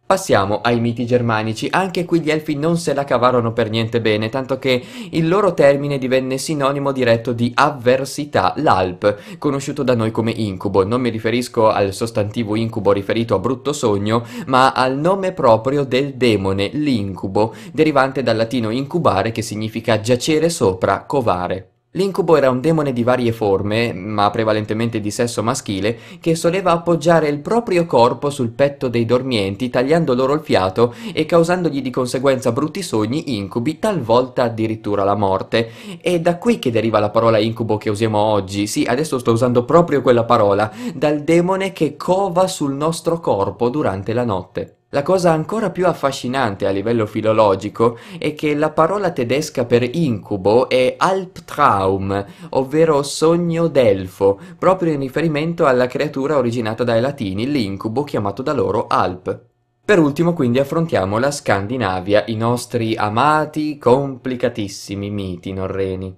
Passiamo ai miti germanici, anche qui gli elfi non se la cavarono per niente bene, tanto che il loro termine divenne sinonimo diretto di avversità, l'alp, conosciuto da noi come incubo. Non mi riferisco al sostantivo incubo riferito a brutto sogno, ma al nome proprio del demone, l'incubo, derivante dal latino incubare che significa giacere sopra, covare. L'incubo era un demone di varie forme, ma prevalentemente di sesso maschile, che soleva appoggiare il proprio corpo sul petto dei dormienti, tagliando loro il fiato e causandogli di conseguenza brutti sogni, incubi, talvolta addirittura la morte. È da qui che deriva la parola incubo che usiamo oggi, sì, adesso sto usando proprio quella parola, dal demone che cova sul nostro corpo durante la notte. La cosa ancora più affascinante a livello filologico è che la parola tedesca per incubo è Alptraum, ovvero sogno d'elfo, proprio in riferimento alla creatura originata dai latini, l'incubo chiamato da loro Alp. Per ultimo quindi affrontiamo la Scandinavia, i nostri amati, complicatissimi miti norreni.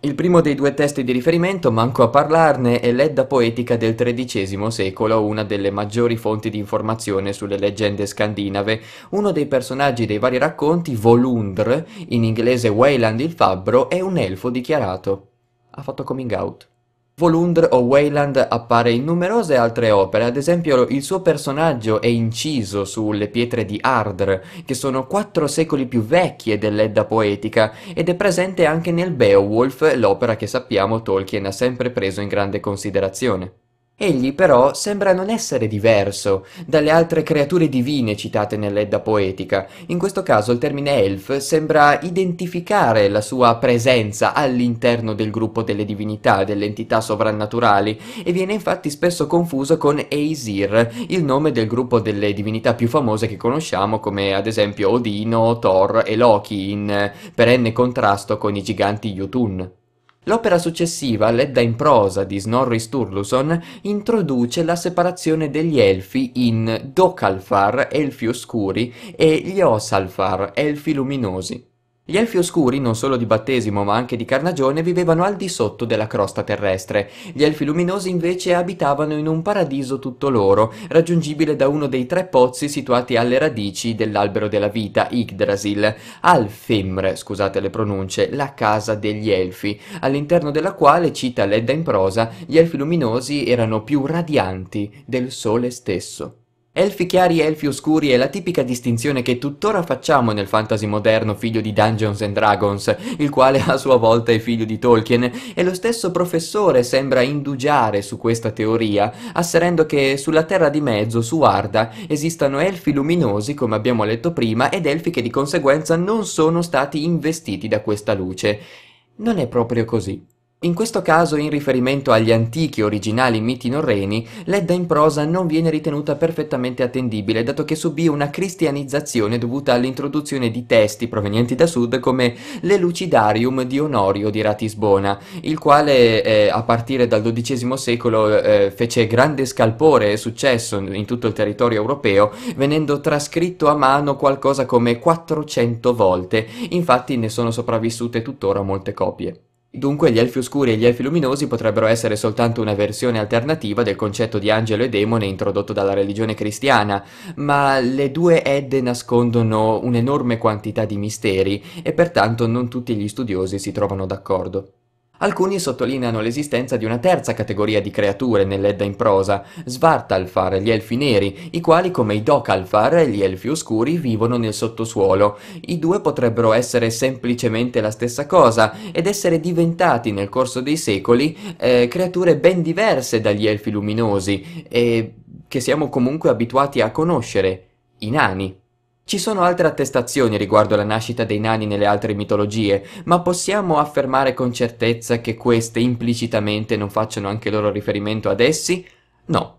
Il primo dei due testi di riferimento, manco a parlarne, è l'Edda poetica del XIII secolo, una delle maggiori fonti di informazione sulle leggende scandinave. Uno dei personaggi dei vari racconti, Volundr, in inglese Wayland il Fabbro, è un elfo dichiarato. Ha fatto coming out. Volundr o Weyland appare in numerose altre opere, ad esempio il suo personaggio è inciso sulle pietre di Ardr, che sono quattro secoli più vecchie dell'Edda poetica, ed è presente anche nel Beowulf, l'opera che sappiamo Tolkien ha sempre preso in grande considerazione. Egli però sembra non essere diverso dalle altre creature divine citate nell'Edda poetica. In questo caso il termine elf sembra identificare la sua presenza all'interno del gruppo delle divinità, delle entità sovrannaturali, e viene infatti spesso confuso con Eisir, il nome del gruppo delle divinità più famose che conosciamo, come ad esempio Odino, Thor e Loki, in perenne contrasto con i giganti Jotun. L'opera successiva, ledda in prosa di Snorri Sturluson, introduce la separazione degli elfi in Dokalfar, elfi oscuri, e gli Osalfar, elfi luminosi. Gli elfi oscuri, non solo di battesimo ma anche di carnagione, vivevano al di sotto della crosta terrestre. Gli elfi luminosi invece abitavano in un paradiso tutto loro, raggiungibile da uno dei tre pozzi situati alle radici dell'albero della vita, Yggdrasil, Alfimr, scusate le pronunce, la casa degli elfi, all'interno della quale, cita Ledda in prosa, gli elfi luminosi erano più radianti del sole stesso. Elfi chiari e elfi oscuri è la tipica distinzione che tuttora facciamo nel fantasy moderno figlio di Dungeons and Dragons, il quale a sua volta è figlio di Tolkien, e lo stesso professore sembra indugiare su questa teoria, asserendo che sulla Terra di Mezzo, su Arda, esistano elfi luminosi, come abbiamo letto prima, ed elfi che di conseguenza non sono stati investiti da questa luce. Non è proprio così. In questo caso, in riferimento agli antichi originali miti norreni, l'Edda in prosa non viene ritenuta perfettamente attendibile, dato che subì una cristianizzazione dovuta all'introduzione di testi provenienti da sud come l'Elucidarium di Onorio di Ratisbona, il quale eh, a partire dal XII secolo eh, fece grande scalpore e successo in tutto il territorio europeo, venendo trascritto a mano qualcosa come 400 volte, infatti ne sono sopravvissute tuttora molte copie. Dunque gli elfi oscuri e gli elfi luminosi potrebbero essere soltanto una versione alternativa del concetto di angelo e demone introdotto dalla religione cristiana, ma le due Edde nascondono un'enorme quantità di misteri e pertanto non tutti gli studiosi si trovano d'accordo. Alcuni sottolineano l'esistenza di una terza categoria di creature nell'Edda in prosa, Svartalfar, gli elfi neri, i quali come i Docalfar, gli elfi oscuri, vivono nel sottosuolo. I due potrebbero essere semplicemente la stessa cosa ed essere diventati nel corso dei secoli eh, creature ben diverse dagli elfi luminosi e che siamo comunque abituati a conoscere, i nani. Ci sono altre attestazioni riguardo la nascita dei nani nelle altre mitologie, ma possiamo affermare con certezza che queste implicitamente non facciano anche loro riferimento ad essi? No,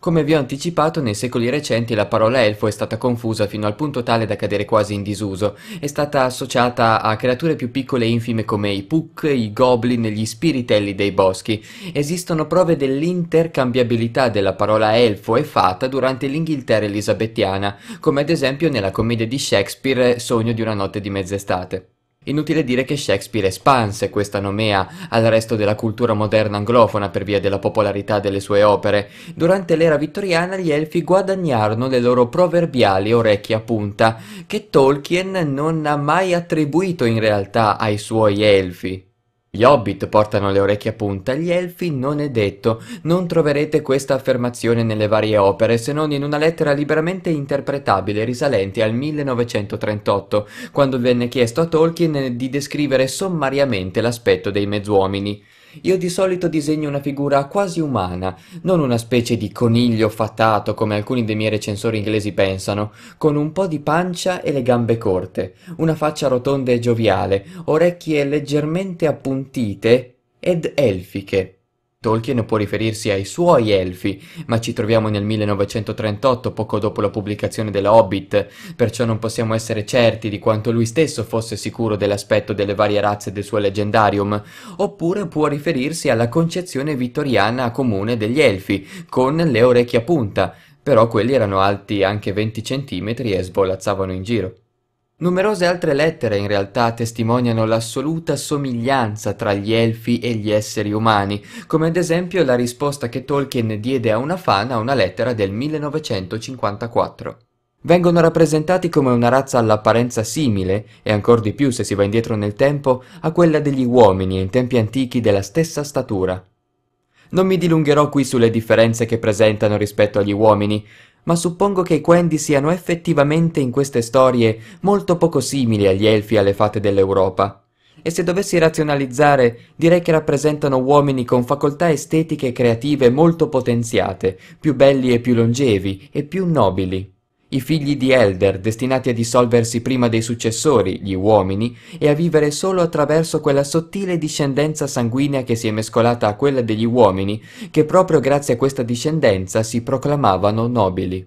come vi ho anticipato, nei secoli recenti la parola elfo è stata confusa fino al punto tale da cadere quasi in disuso. È stata associata a creature più piccole e infime come i puck, i goblin e gli spiritelli dei boschi. Esistono prove dell'intercambiabilità della parola elfo e fata durante l'Inghilterra elisabettiana, come ad esempio nella commedia di Shakespeare Sogno di una notte di mezz'estate. Inutile dire che Shakespeare espanse questa nomea al resto della cultura moderna anglofona per via della popolarità delle sue opere. Durante l'era vittoriana gli elfi guadagnarono le loro proverbiali orecchie a punta, che Tolkien non ha mai attribuito in realtà ai suoi elfi. Gli hobbit portano le orecchie a punta, gli elfi non è detto. Non troverete questa affermazione nelle varie opere, se non in una lettera liberamente interpretabile risalente al 1938, quando venne chiesto a Tolkien di descrivere sommariamente l'aspetto dei mezzuomini. Io di solito disegno una figura quasi umana, non una specie di coniglio fatato come alcuni dei miei recensori inglesi pensano, con un po' di pancia e le gambe corte, una faccia rotonda e gioviale, orecchie leggermente appuntite ed elfiche. Tolkien può riferirsi ai suoi elfi, ma ci troviamo nel 1938, poco dopo la pubblicazione della Hobbit, perciò non possiamo essere certi di quanto lui stesso fosse sicuro dell'aspetto delle varie razze del suo leggendarium, oppure può riferirsi alla concezione vittoriana comune degli elfi, con le orecchie a punta, però quelli erano alti anche 20 cm e svolazzavano in giro. Numerose altre lettere in realtà testimoniano l'assoluta somiglianza tra gli elfi e gli esseri umani, come ad esempio la risposta che Tolkien diede a una fan a una lettera del 1954. Vengono rappresentati come una razza all'apparenza simile, e ancor di più se si va indietro nel tempo, a quella degli uomini in tempi antichi della stessa statura. Non mi dilungherò qui sulle differenze che presentano rispetto agli uomini, ma suppongo che i Quendi siano effettivamente in queste storie molto poco simili agli elfi e alle fate dell'Europa. E se dovessi razionalizzare, direi che rappresentano uomini con facoltà estetiche e creative molto potenziate, più belli e più longevi e più nobili. I figli di Elder, destinati a dissolversi prima dei successori, gli uomini, e a vivere solo attraverso quella sottile discendenza sanguigna che si è mescolata a quella degli uomini, che proprio grazie a questa discendenza si proclamavano nobili.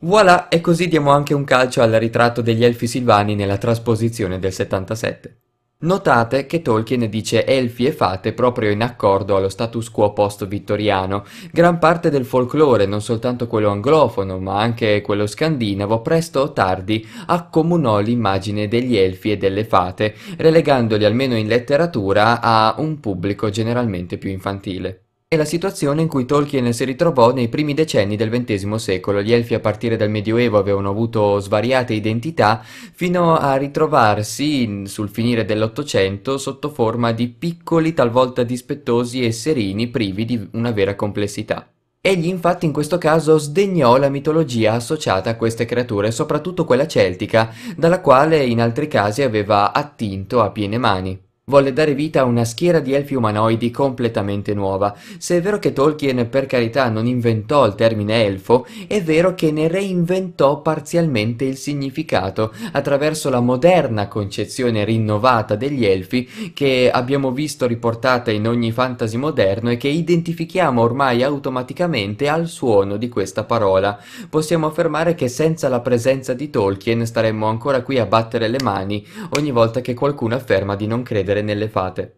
Voilà, e così diamo anche un calcio al ritratto degli elfi silvani nella trasposizione del 77. Notate che Tolkien dice elfi e fate proprio in accordo allo status quo post-vittoriano. Gran parte del folklore, non soltanto quello anglofono, ma anche quello scandinavo, presto o tardi accomunò l'immagine degli elfi e delle fate, relegandoli almeno in letteratura a un pubblico generalmente più infantile. È la situazione in cui Tolkien si ritrovò nei primi decenni del XX secolo. Gli elfi a partire dal Medioevo avevano avuto svariate identità fino a ritrovarsi sul finire dell'Ottocento sotto forma di piccoli, talvolta dispettosi e serini privi di una vera complessità. Egli infatti in questo caso sdegnò la mitologia associata a queste creature, soprattutto quella celtica, dalla quale in altri casi aveva attinto a piene mani volle dare vita a una schiera di elfi umanoidi completamente nuova. Se è vero che Tolkien per carità non inventò il termine elfo, è vero che ne reinventò parzialmente il significato attraverso la moderna concezione rinnovata degli elfi che abbiamo visto riportata in ogni fantasy moderno e che identifichiamo ormai automaticamente al suono di questa parola. Possiamo affermare che senza la presenza di Tolkien staremmo ancora qui a battere le mani ogni volta che qualcuno afferma di non credere credere nelle fate.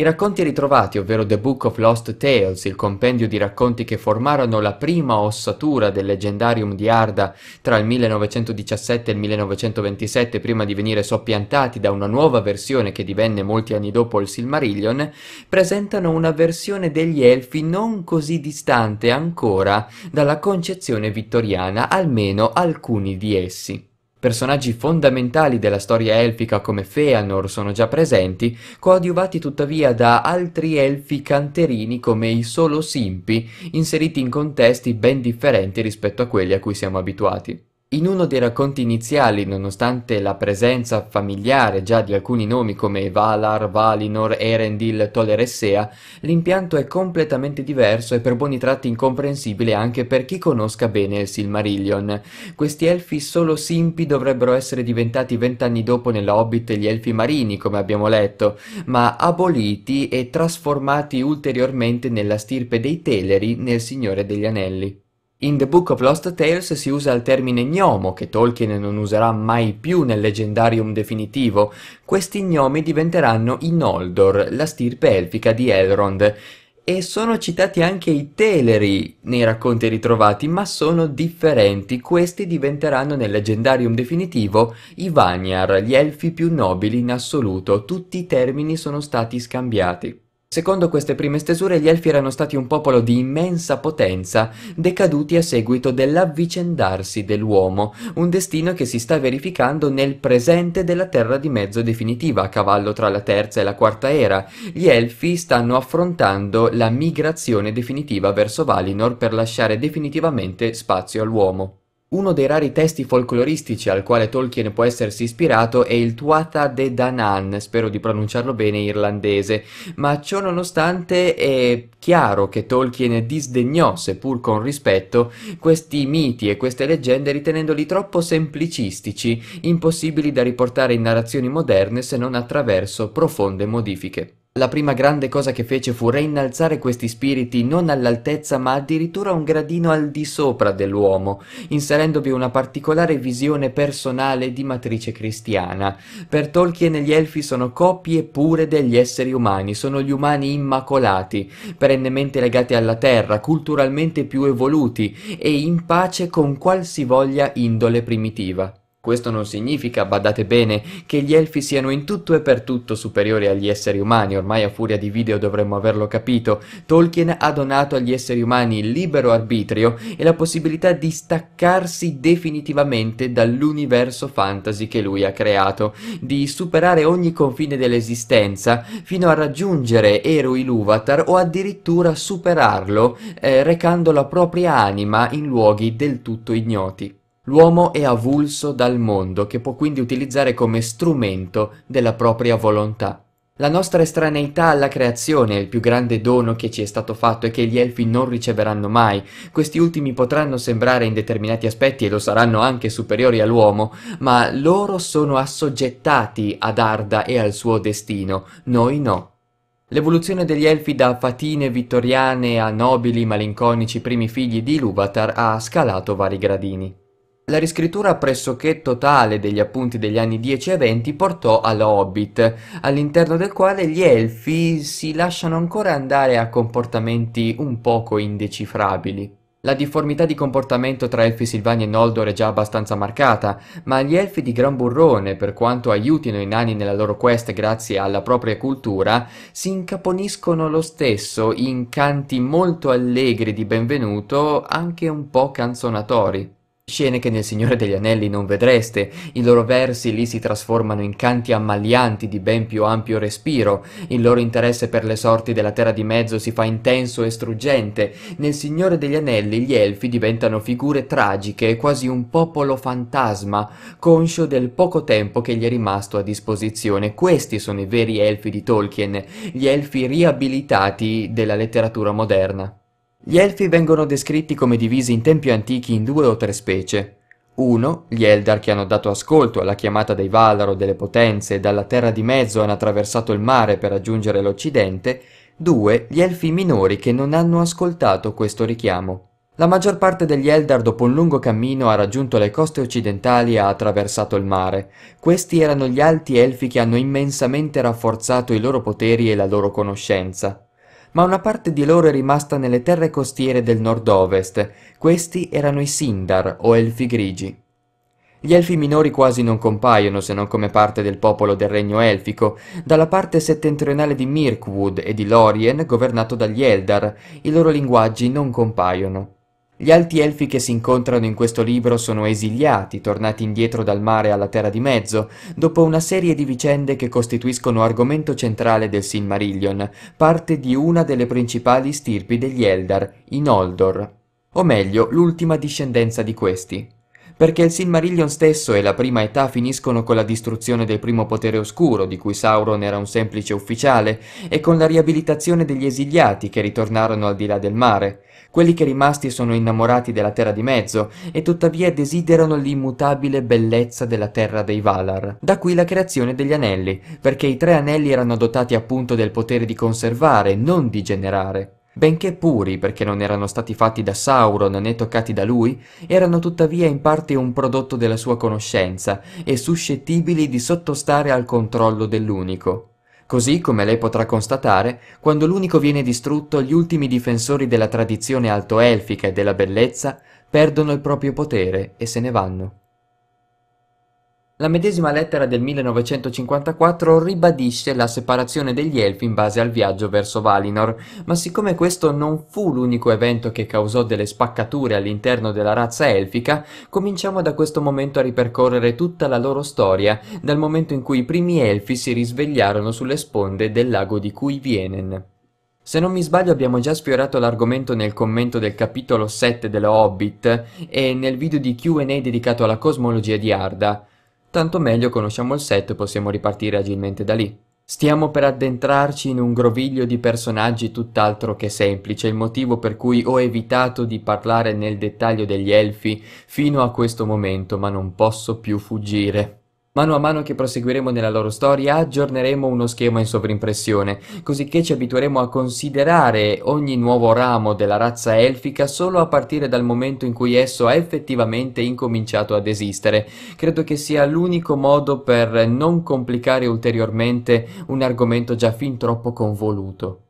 I racconti ritrovati, ovvero The Book of Lost Tales, il compendio di racconti che formarono la prima ossatura del legendarium di Arda tra il 1917 e il 1927 prima di venire soppiantati da una nuova versione che divenne molti anni dopo il Silmarillion, presentano una versione degli elfi non così distante ancora dalla concezione vittoriana, almeno alcuni di essi. Personaggi fondamentali della storia elfica come Feanor sono già presenti, coadiuvati tuttavia da altri elfi canterini come i solo Simpi, inseriti in contesti ben differenti rispetto a quelli a cui siamo abituati. In uno dei racconti iniziali, nonostante la presenza familiare già di alcuni nomi come Valar, Valinor, Erendil, Toleressea, l'impianto è completamente diverso e per buoni tratti incomprensibile anche per chi conosca bene il Silmarillion. Questi elfi solo simpi dovrebbero essere diventati vent'anni dopo nella Hobbit gli elfi marini, come abbiamo letto, ma aboliti e trasformati ulteriormente nella stirpe dei Teleri nel Signore degli Anelli. In The Book of Lost Tales si usa il termine gnomo, che Tolkien non userà mai più nel Legendarium definitivo. Questi gnomi diventeranno i Noldor, la stirpe elfica di Elrond. E sono citati anche i Teleri nei racconti ritrovati, ma sono differenti. Questi diventeranno nel Legendarium definitivo i Vanyar, gli elfi più nobili in assoluto. Tutti i termini sono stati scambiati. Secondo queste prime stesure gli Elfi erano stati un popolo di immensa potenza, decaduti a seguito dell'avvicendarsi dell'uomo, un destino che si sta verificando nel presente della Terra di Mezzo definitiva, a cavallo tra la terza e la quarta era. Gli Elfi stanno affrontando la migrazione definitiva verso Valinor per lasciare definitivamente spazio all'uomo. Uno dei rari testi folcloristici al quale Tolkien può essersi ispirato è il Tuatha de Danann, spero di pronunciarlo bene irlandese, ma ciò nonostante è chiaro che Tolkien disdegnò, seppur con rispetto, questi miti e queste leggende ritenendoli troppo semplicistici, impossibili da riportare in narrazioni moderne se non attraverso profonde modifiche. La prima grande cosa che fece fu reinnalzare questi spiriti non all'altezza ma addirittura un gradino al di sopra dell'uomo, inserendovi una particolare visione personale di matrice cristiana. Per Tolkien gli elfi sono copie pure degli esseri umani, sono gli umani immacolati, perennemente legati alla terra, culturalmente più evoluti e in pace con qualsivoglia indole primitiva. Questo non significa, badate bene, che gli elfi siano in tutto e per tutto superiori agli esseri umani, ormai a furia di video dovremmo averlo capito. Tolkien ha donato agli esseri umani il libero arbitrio e la possibilità di staccarsi definitivamente dall'universo fantasy che lui ha creato, di superare ogni confine dell'esistenza fino a raggiungere Eru Ilúvatar o addirittura superarlo, eh, recando la propria anima in luoghi del tutto ignoti. L'uomo è avulso dal mondo che può quindi utilizzare come strumento della propria volontà. La nostra estraneità alla creazione è il più grande dono che ci è stato fatto e che gli elfi non riceveranno mai. Questi ultimi potranno sembrare in determinati aspetti e lo saranno anche superiori all'uomo, ma loro sono assoggettati ad Arda e al suo destino, noi no. L'evoluzione degli elfi da fatine vittoriane a nobili malinconici primi figli di Iluvatar ha scalato vari gradini. La riscrittura pressoché totale degli appunti degli anni 10 e 20 portò all'Hobbit, all'interno del quale gli elfi si lasciano ancora andare a comportamenti un poco indecifrabili. La difformità di comportamento tra elfi Silvani e Noldor è già abbastanza marcata, ma gli elfi di Gran Burrone, per quanto aiutino i nani nella loro quest grazie alla propria cultura, si incaponiscono lo stesso in canti molto allegri di benvenuto, anche un po' canzonatori. Scene che nel Signore degli Anelli non vedreste, i loro versi lì si trasformano in canti ammalianti di ben più ampio respiro, il loro interesse per le sorti della Terra di Mezzo si fa intenso e struggente, nel Signore degli Anelli gli elfi diventano figure tragiche, quasi un popolo fantasma, conscio del poco tempo che gli è rimasto a disposizione. Questi sono i veri elfi di Tolkien, gli elfi riabilitati della letteratura moderna. Gli Elfi vengono descritti come divisi in tempi antichi in due o tre specie. Uno, gli Eldar che hanno dato ascolto alla chiamata dei Valar o delle Potenze e dalla Terra di Mezzo hanno attraversato il mare per raggiungere l'Occidente. Due, gli Elfi minori che non hanno ascoltato questo richiamo. La maggior parte degli Eldar dopo un lungo cammino ha raggiunto le coste occidentali e ha attraversato il mare. Questi erano gli alti elfi che hanno immensamente rafforzato i loro poteri e la loro conoscenza ma una parte di loro è rimasta nelle terre costiere del nord-ovest. Questi erano i Sindar, o elfi grigi. Gli elfi minori quasi non compaiono se non come parte del popolo del regno elfico, dalla parte settentrionale di Mirkwood e di Lorien, governato dagli Eldar, i loro linguaggi non compaiono. Gli alti elfi che si incontrano in questo libro sono esiliati, tornati indietro dal mare alla terra di mezzo, dopo una serie di vicende che costituiscono argomento centrale del Silmarillion, parte di una delle principali stirpi degli Eldar, i Noldor, o meglio l'ultima discendenza di questi. Perché il Silmarillion stesso e la prima età finiscono con la distruzione del primo potere oscuro, di cui Sauron era un semplice ufficiale, e con la riabilitazione degli esiliati che ritornarono al di là del mare, quelli che rimasti sono innamorati della Terra di Mezzo e tuttavia desiderano l'immutabile bellezza della Terra dei Valar. Da qui la creazione degli anelli, perché i tre anelli erano dotati appunto del potere di conservare, non di generare. Benché puri, perché non erano stati fatti da Sauron né toccati da lui, erano tuttavia in parte un prodotto della sua conoscenza e suscettibili di sottostare al controllo dell'unico così come lei potrà constatare quando l'unico viene distrutto gli ultimi difensori della tradizione altoelfica e della bellezza perdono il proprio potere e se ne vanno la medesima lettera del 1954 ribadisce la separazione degli Elfi in base al viaggio verso Valinor, ma siccome questo non fu l'unico evento che causò delle spaccature all'interno della razza elfica, cominciamo da questo momento a ripercorrere tutta la loro storia, dal momento in cui i primi Elfi si risvegliarono sulle sponde del lago di cui Vienen. Se non mi sbaglio abbiamo già sfiorato l'argomento nel commento del capitolo 7 dello Hobbit e nel video di Q&A dedicato alla cosmologia di Arda, tanto meglio conosciamo il set e possiamo ripartire agilmente da lì. Stiamo per addentrarci in un groviglio di personaggi tutt'altro che semplice, il motivo per cui ho evitato di parlare nel dettaglio degli elfi fino a questo momento, ma non posso più fuggire. Mano a mano che proseguiremo nella loro storia aggiorneremo uno schema in sovrimpressione, cosicché ci abitueremo a considerare ogni nuovo ramo della razza elfica solo a partire dal momento in cui esso ha effettivamente incominciato ad esistere. Credo che sia l'unico modo per non complicare ulteriormente un argomento già fin troppo convoluto.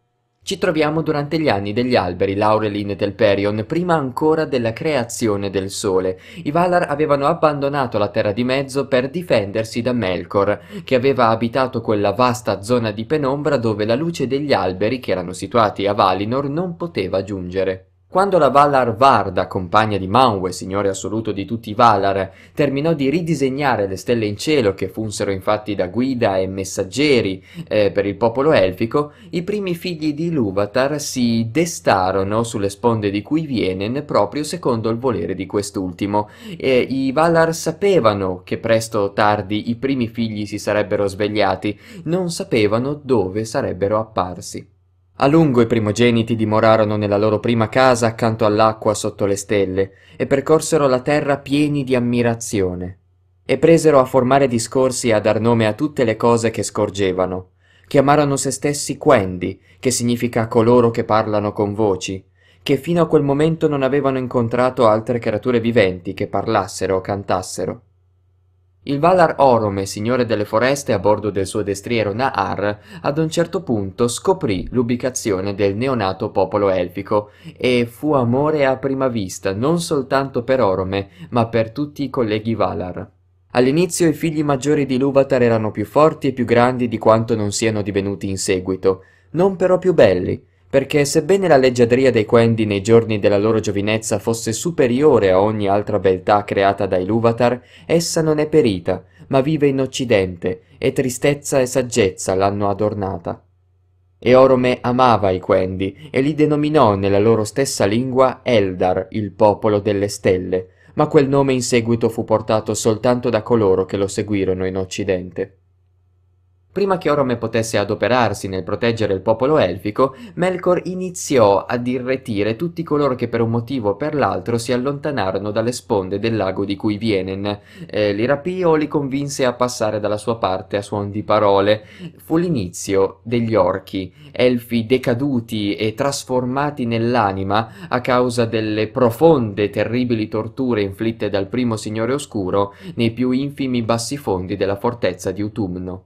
Ci troviamo durante gli anni degli alberi, Laurelin e Telperion, prima ancora della creazione del Sole. I Valar avevano abbandonato la Terra di Mezzo per difendersi da Melkor, che aveva abitato quella vasta zona di penombra dove la luce degli alberi, che erano situati a Valinor, non poteva giungere. Quando la Valar Varda, compagna di Manwë, signore assoluto di tutti i Valar, terminò di ridisegnare le stelle in cielo, che funsero infatti da guida e messaggeri eh, per il popolo elfico, i primi figli di Ilúvatar si destarono sulle sponde di cui Vienen proprio secondo il volere di quest'ultimo. Eh, I Valar sapevano che presto o tardi i primi figli si sarebbero svegliati, non sapevano dove sarebbero apparsi. A lungo i primogeniti dimorarono nella loro prima casa accanto all'acqua sotto le stelle e percorsero la terra pieni di ammirazione e presero a formare discorsi e a dar nome a tutte le cose che scorgevano. Chiamarono se stessi Quendi, che significa coloro che parlano con voci, che fino a quel momento non avevano incontrato altre creature viventi che parlassero o cantassero. Il Valar Orome, signore delle foreste a bordo del suo destriero Nahar, ad un certo punto scoprì l'ubicazione del neonato popolo elfico e fu amore a prima vista non soltanto per Orome, ma per tutti i colleghi Valar. All'inizio i figli maggiori di Luvatar erano più forti e più grandi di quanto non siano divenuti in seguito, non però più belli, perché sebbene la leggiadria dei Quendi nei giorni della loro giovinezza fosse superiore a ogni altra beltà creata dai Luvatar, essa non è perita, ma vive in Occidente, e tristezza e saggezza l'hanno adornata. E Orome amava i Quendi, e li denominò nella loro stessa lingua Eldar, il popolo delle stelle, ma quel nome in seguito fu portato soltanto da coloro che lo seguirono in Occidente. Prima che Orome potesse adoperarsi nel proteggere il popolo elfico, Melkor iniziò ad irretire tutti coloro che per un motivo o per l'altro si allontanarono dalle sponde del lago di cui Vienen, eh, li rapì o li convinse a passare dalla sua parte a suon di parole. Fu l'inizio degli orchi, elfi decaduti e trasformati nell'anima a causa delle profonde e terribili torture inflitte dal primo Signore Oscuro nei più infimi bassifondi della fortezza di Utumno.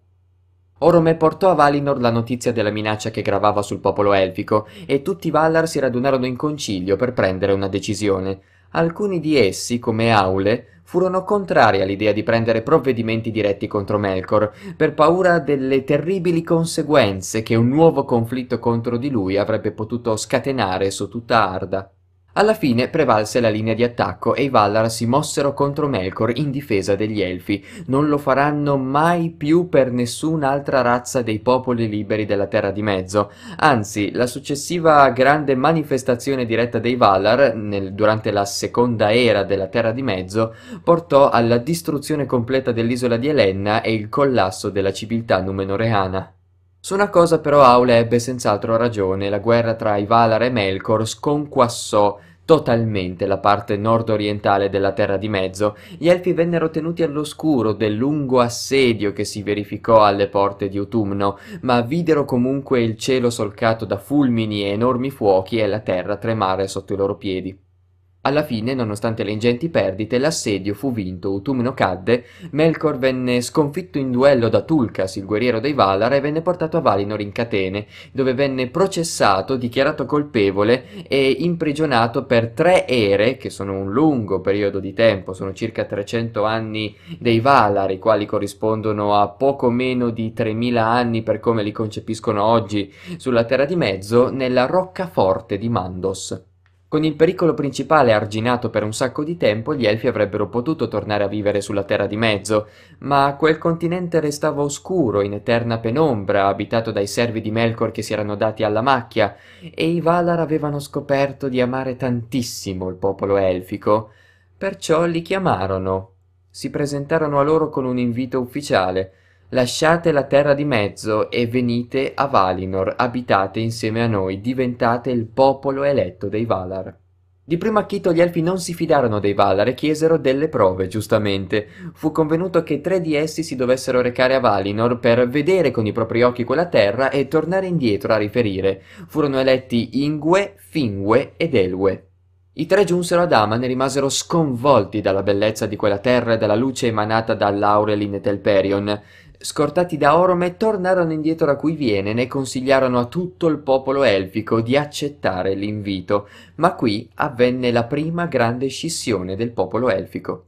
Orome portò a Valinor la notizia della minaccia che gravava sul popolo elfico e tutti i Valar si radunarono in concilio per prendere una decisione. Alcuni di essi, come Aule, furono contrari all'idea di prendere provvedimenti diretti contro Melkor, per paura delle terribili conseguenze che un nuovo conflitto contro di lui avrebbe potuto scatenare su tutta Arda. Alla fine prevalse la linea di attacco e i Valar si mossero contro Melkor in difesa degli Elfi. Non lo faranno mai più per nessun'altra razza dei popoli liberi della Terra di Mezzo. Anzi, la successiva grande manifestazione diretta dei Valar, nel, durante la seconda era della Terra di Mezzo, portò alla distruzione completa dell'isola di Elena e il collasso della civiltà numenoreana. Su una cosa però Aule ebbe senz'altro ragione, la guerra tra i Valar e Melkor sconquassò totalmente la parte nord-orientale della Terra di Mezzo, gli Elfi vennero tenuti all'oscuro del lungo assedio che si verificò alle porte di autunno, ma videro comunque il cielo solcato da fulmini e enormi fuochi e la terra tremare sotto i loro piedi. Alla fine, nonostante le ingenti perdite, l'assedio fu vinto, Utumno cadde, Melkor venne sconfitto in duello da Tulkas, il guerriero dei Valar, e venne portato a Valinor in catene, dove venne processato, dichiarato colpevole e imprigionato per tre ere, che sono un lungo periodo di tempo, sono circa 300 anni dei Valar, i quali corrispondono a poco meno di 3000 anni per come li concepiscono oggi sulla Terra di Mezzo, nella roccaforte di Mandos. Con il pericolo principale arginato per un sacco di tempo, gli Elfi avrebbero potuto tornare a vivere sulla Terra di Mezzo, ma quel continente restava oscuro, in eterna penombra, abitato dai servi di Melkor che si erano dati alla macchia, e i Valar avevano scoperto di amare tantissimo il popolo elfico. Perciò li chiamarono. Si presentarono a loro con un invito ufficiale, Lasciate la terra di mezzo e venite a Valinor, abitate insieme a noi, diventate il popolo eletto dei Valar. Di primo acchito gli elfi non si fidarono dei Valar e chiesero delle prove, giustamente. Fu convenuto che tre di essi si dovessero recare a Valinor per vedere con i propri occhi quella terra e tornare indietro a riferire. Furono eletti Ingue, Fingue ed Elwe. I tre giunsero ad Aman e rimasero sconvolti dalla bellezza di quella terra e dalla luce emanata dall'Aurelin e Telperion. Scortati da Orome, tornarono indietro da cui viene e ne consigliarono a tutto il popolo elfico di accettare l'invito, ma qui avvenne la prima grande scissione del popolo elfico.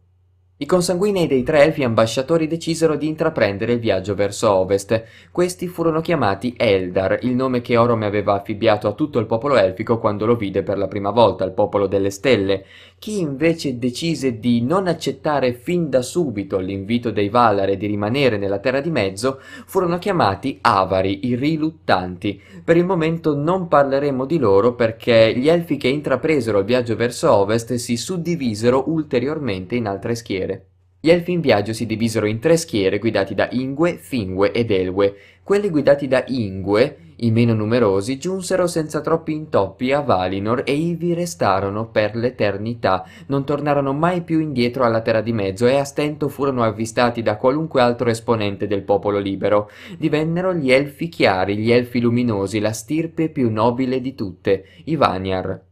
I consanguinei dei tre elfi ambasciatori decisero di intraprendere il viaggio verso ovest. Questi furono chiamati Eldar, il nome che Orome aveva affibbiato a tutto il popolo elfico quando lo vide per la prima volta, il popolo delle stelle. Chi invece decise di non accettare fin da subito l'invito dei Valar e di rimanere nella Terra di Mezzo furono chiamati Avari, i riluttanti. Per il momento non parleremo di loro perché gli elfi che intrapresero il viaggio verso ovest si suddivisero ulteriormente in altre schiere. Gli elfi in viaggio si divisero in tre schiere guidati da Ingue, Fingue ed Elwe. Quelli guidati da Ingue, i meno numerosi, giunsero senza troppi intoppi a Valinor e ivi restarono per l'eternità. Non tornarono mai più indietro alla terra di mezzo e a stento furono avvistati da qualunque altro esponente del popolo libero. Divennero gli elfi chiari, gli elfi luminosi, la stirpe più nobile di tutte, i Vanyar.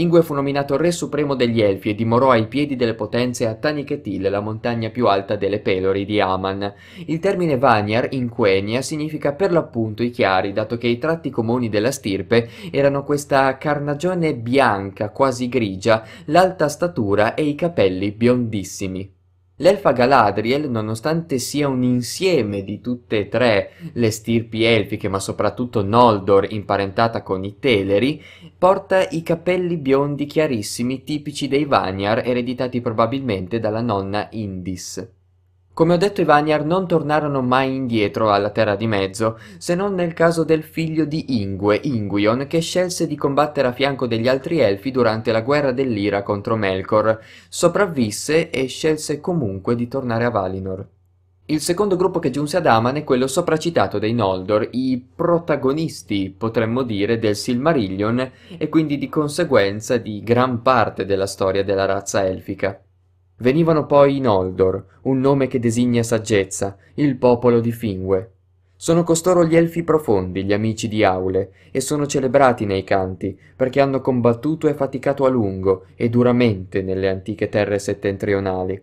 Ingwe fu nominato re supremo degli Elfi e dimorò ai piedi delle potenze a Taniketil, la montagna più alta delle Pelori di Aman. Il termine Vanyar in Quenya significa per l'appunto i chiari, dato che i tratti comuni della stirpe erano questa carnagione bianca, quasi grigia, l'alta statura e i capelli biondissimi. L'elfa Galadriel, nonostante sia un insieme di tutte e tre le stirpi elfiche, ma soprattutto Noldor imparentata con i Teleri, porta i capelli biondi chiarissimi tipici dei Vanyar, ereditati probabilmente dalla nonna Indis. Come ho detto i Vanyar non tornarono mai indietro alla Terra di Mezzo, se non nel caso del figlio di Ingue, Inguion, che scelse di combattere a fianco degli altri Elfi durante la guerra dell'Ira contro Melkor. Sopravvisse e scelse comunque di tornare a Valinor. Il secondo gruppo che giunse ad Aman è quello sopracitato dei Noldor, i protagonisti, potremmo dire, del Silmarillion e quindi di conseguenza di gran parte della storia della razza elfica. Venivano poi i Noldor, un nome che designa saggezza, il popolo di Fingue. Sono costoro gli elfi profondi, gli amici di Aule, e sono celebrati nei canti, perché hanno combattuto e faticato a lungo e duramente nelle antiche terre settentrionali.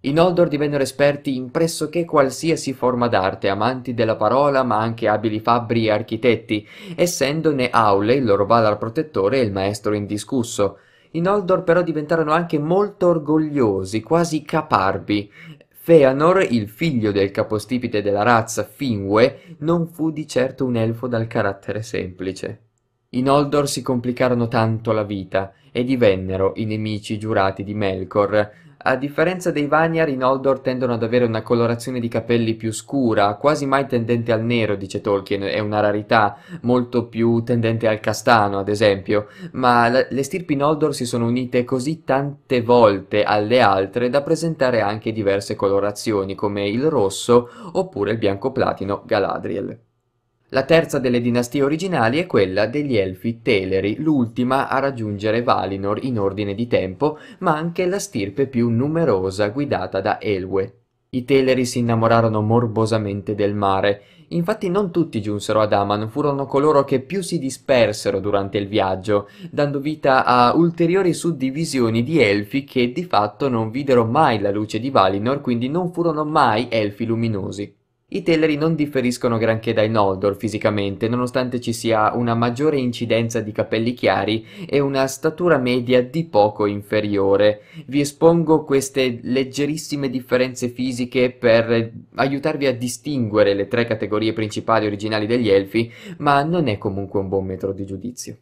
I Noldor divennero esperti in pressoché qualsiasi forma d'arte, amanti della parola ma anche abili fabbri e architetti, essendone Aule il loro valar protettore e il maestro indiscusso, i Noldor però diventarono anche molto orgogliosi, quasi caparbi. Feanor, il figlio del capostipite della razza Finwe, non fu di certo un elfo dal carattere semplice. I Noldor si complicarono tanto la vita e divennero i nemici giurati di Melkor, a differenza dei Vanyar, i Noldor tendono ad avere una colorazione di capelli più scura, quasi mai tendente al nero, dice Tolkien, è una rarità, molto più tendente al castano, ad esempio, ma le stirpi Noldor si sono unite così tante volte alle altre da presentare anche diverse colorazioni, come il rosso oppure il bianco platino Galadriel. La terza delle dinastie originali è quella degli Elfi Teleri, l'ultima a raggiungere Valinor in ordine di tempo, ma anche la stirpe più numerosa guidata da Elwe. I Teleri si innamorarono morbosamente del mare, infatti non tutti giunsero ad Aman, furono coloro che più si dispersero durante il viaggio, dando vita a ulteriori suddivisioni di Elfi che di fatto non videro mai la luce di Valinor, quindi non furono mai Elfi luminosi. I Teleri non differiscono granché dai Noldor fisicamente, nonostante ci sia una maggiore incidenza di capelli chiari e una statura media di poco inferiore. Vi espongo queste leggerissime differenze fisiche per aiutarvi a distinguere le tre categorie principali originali degli Elfi, ma non è comunque un buon metro di giudizio.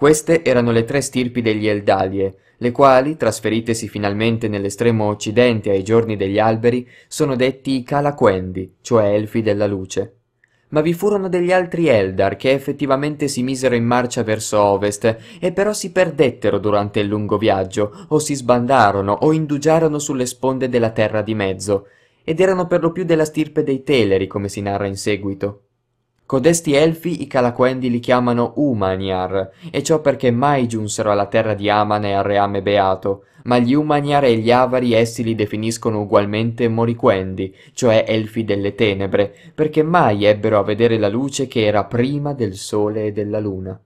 Queste erano le tre stirpi degli Eldalie, le quali, trasferitesi finalmente nell'estremo occidente ai giorni degli alberi, sono detti i Calaquendi, cioè Elfi della Luce. Ma vi furono degli altri Eldar che effettivamente si misero in marcia verso ovest e però si perdettero durante il lungo viaggio, o si sbandarono o indugiarono sulle sponde della terra di mezzo, ed erano per lo più della stirpe dei Teleri come si narra in seguito. Codesti Elfi i Calaquendi li chiamano Umaniar, e ciò perché mai giunsero alla terra di Aman e al reame beato, ma gli Umaniar e gli Avari essi li definiscono ugualmente Moriquendi, cioè Elfi delle tenebre, perché mai ebbero a vedere la luce che era prima del sole e della luna.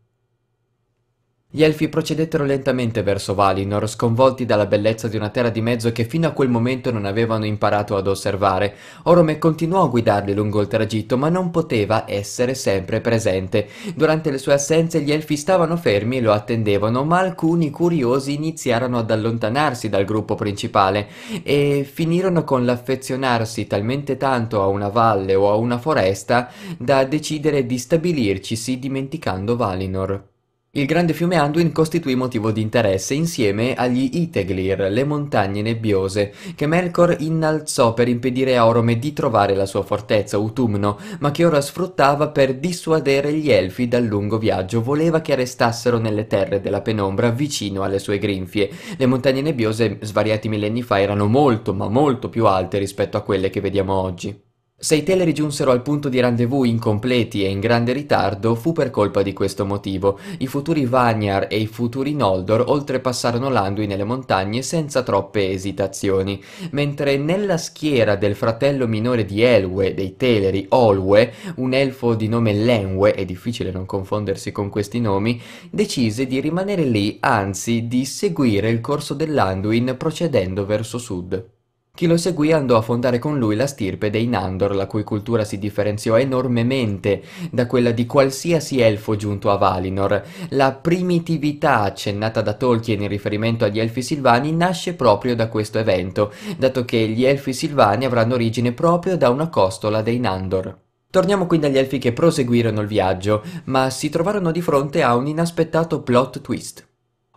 Gli elfi procedettero lentamente verso Valinor, sconvolti dalla bellezza di una terra di mezzo che fino a quel momento non avevano imparato ad osservare. Orome continuò a guidarli lungo il tragitto, ma non poteva essere sempre presente. Durante le sue assenze gli elfi stavano fermi e lo attendevano, ma alcuni curiosi iniziarono ad allontanarsi dal gruppo principale e finirono con l'affezionarsi talmente tanto a una valle o a una foresta da decidere di stabilircisi dimenticando Valinor. Il grande fiume Anduin costituì motivo di interesse insieme agli Iteglir, le montagne nebbiose, che Melkor innalzò per impedire a Orome di trovare la sua fortezza Utumno, ma che ora sfruttava per dissuadere gli Elfi dal lungo viaggio. Voleva che restassero nelle terre della penombra vicino alle sue grinfie. Le montagne nebbiose svariati millenni fa erano molto, ma molto più alte rispetto a quelle che vediamo oggi. Se i teleri giunsero al punto di rendezvous incompleti e in grande ritardo fu per colpa di questo motivo. I futuri Vanyar e i futuri Noldor oltrepassarono Landui nelle montagne senza troppe esitazioni, mentre nella schiera del fratello minore di Elwe, dei teleri, Olwe, un elfo di nome Lenwe, è difficile non confondersi con questi nomi, decise di rimanere lì, anzi di seguire il corso dell'Anduin procedendo verso sud. Chi lo seguì andò a fondare con lui la stirpe dei Nandor, la cui cultura si differenziò enormemente da quella di qualsiasi elfo giunto a Valinor. La primitività accennata da Tolkien in riferimento agli elfi silvani nasce proprio da questo evento, dato che gli elfi silvani avranno origine proprio da una costola dei Nandor. Torniamo quindi agli elfi che proseguirono il viaggio, ma si trovarono di fronte a un inaspettato plot twist.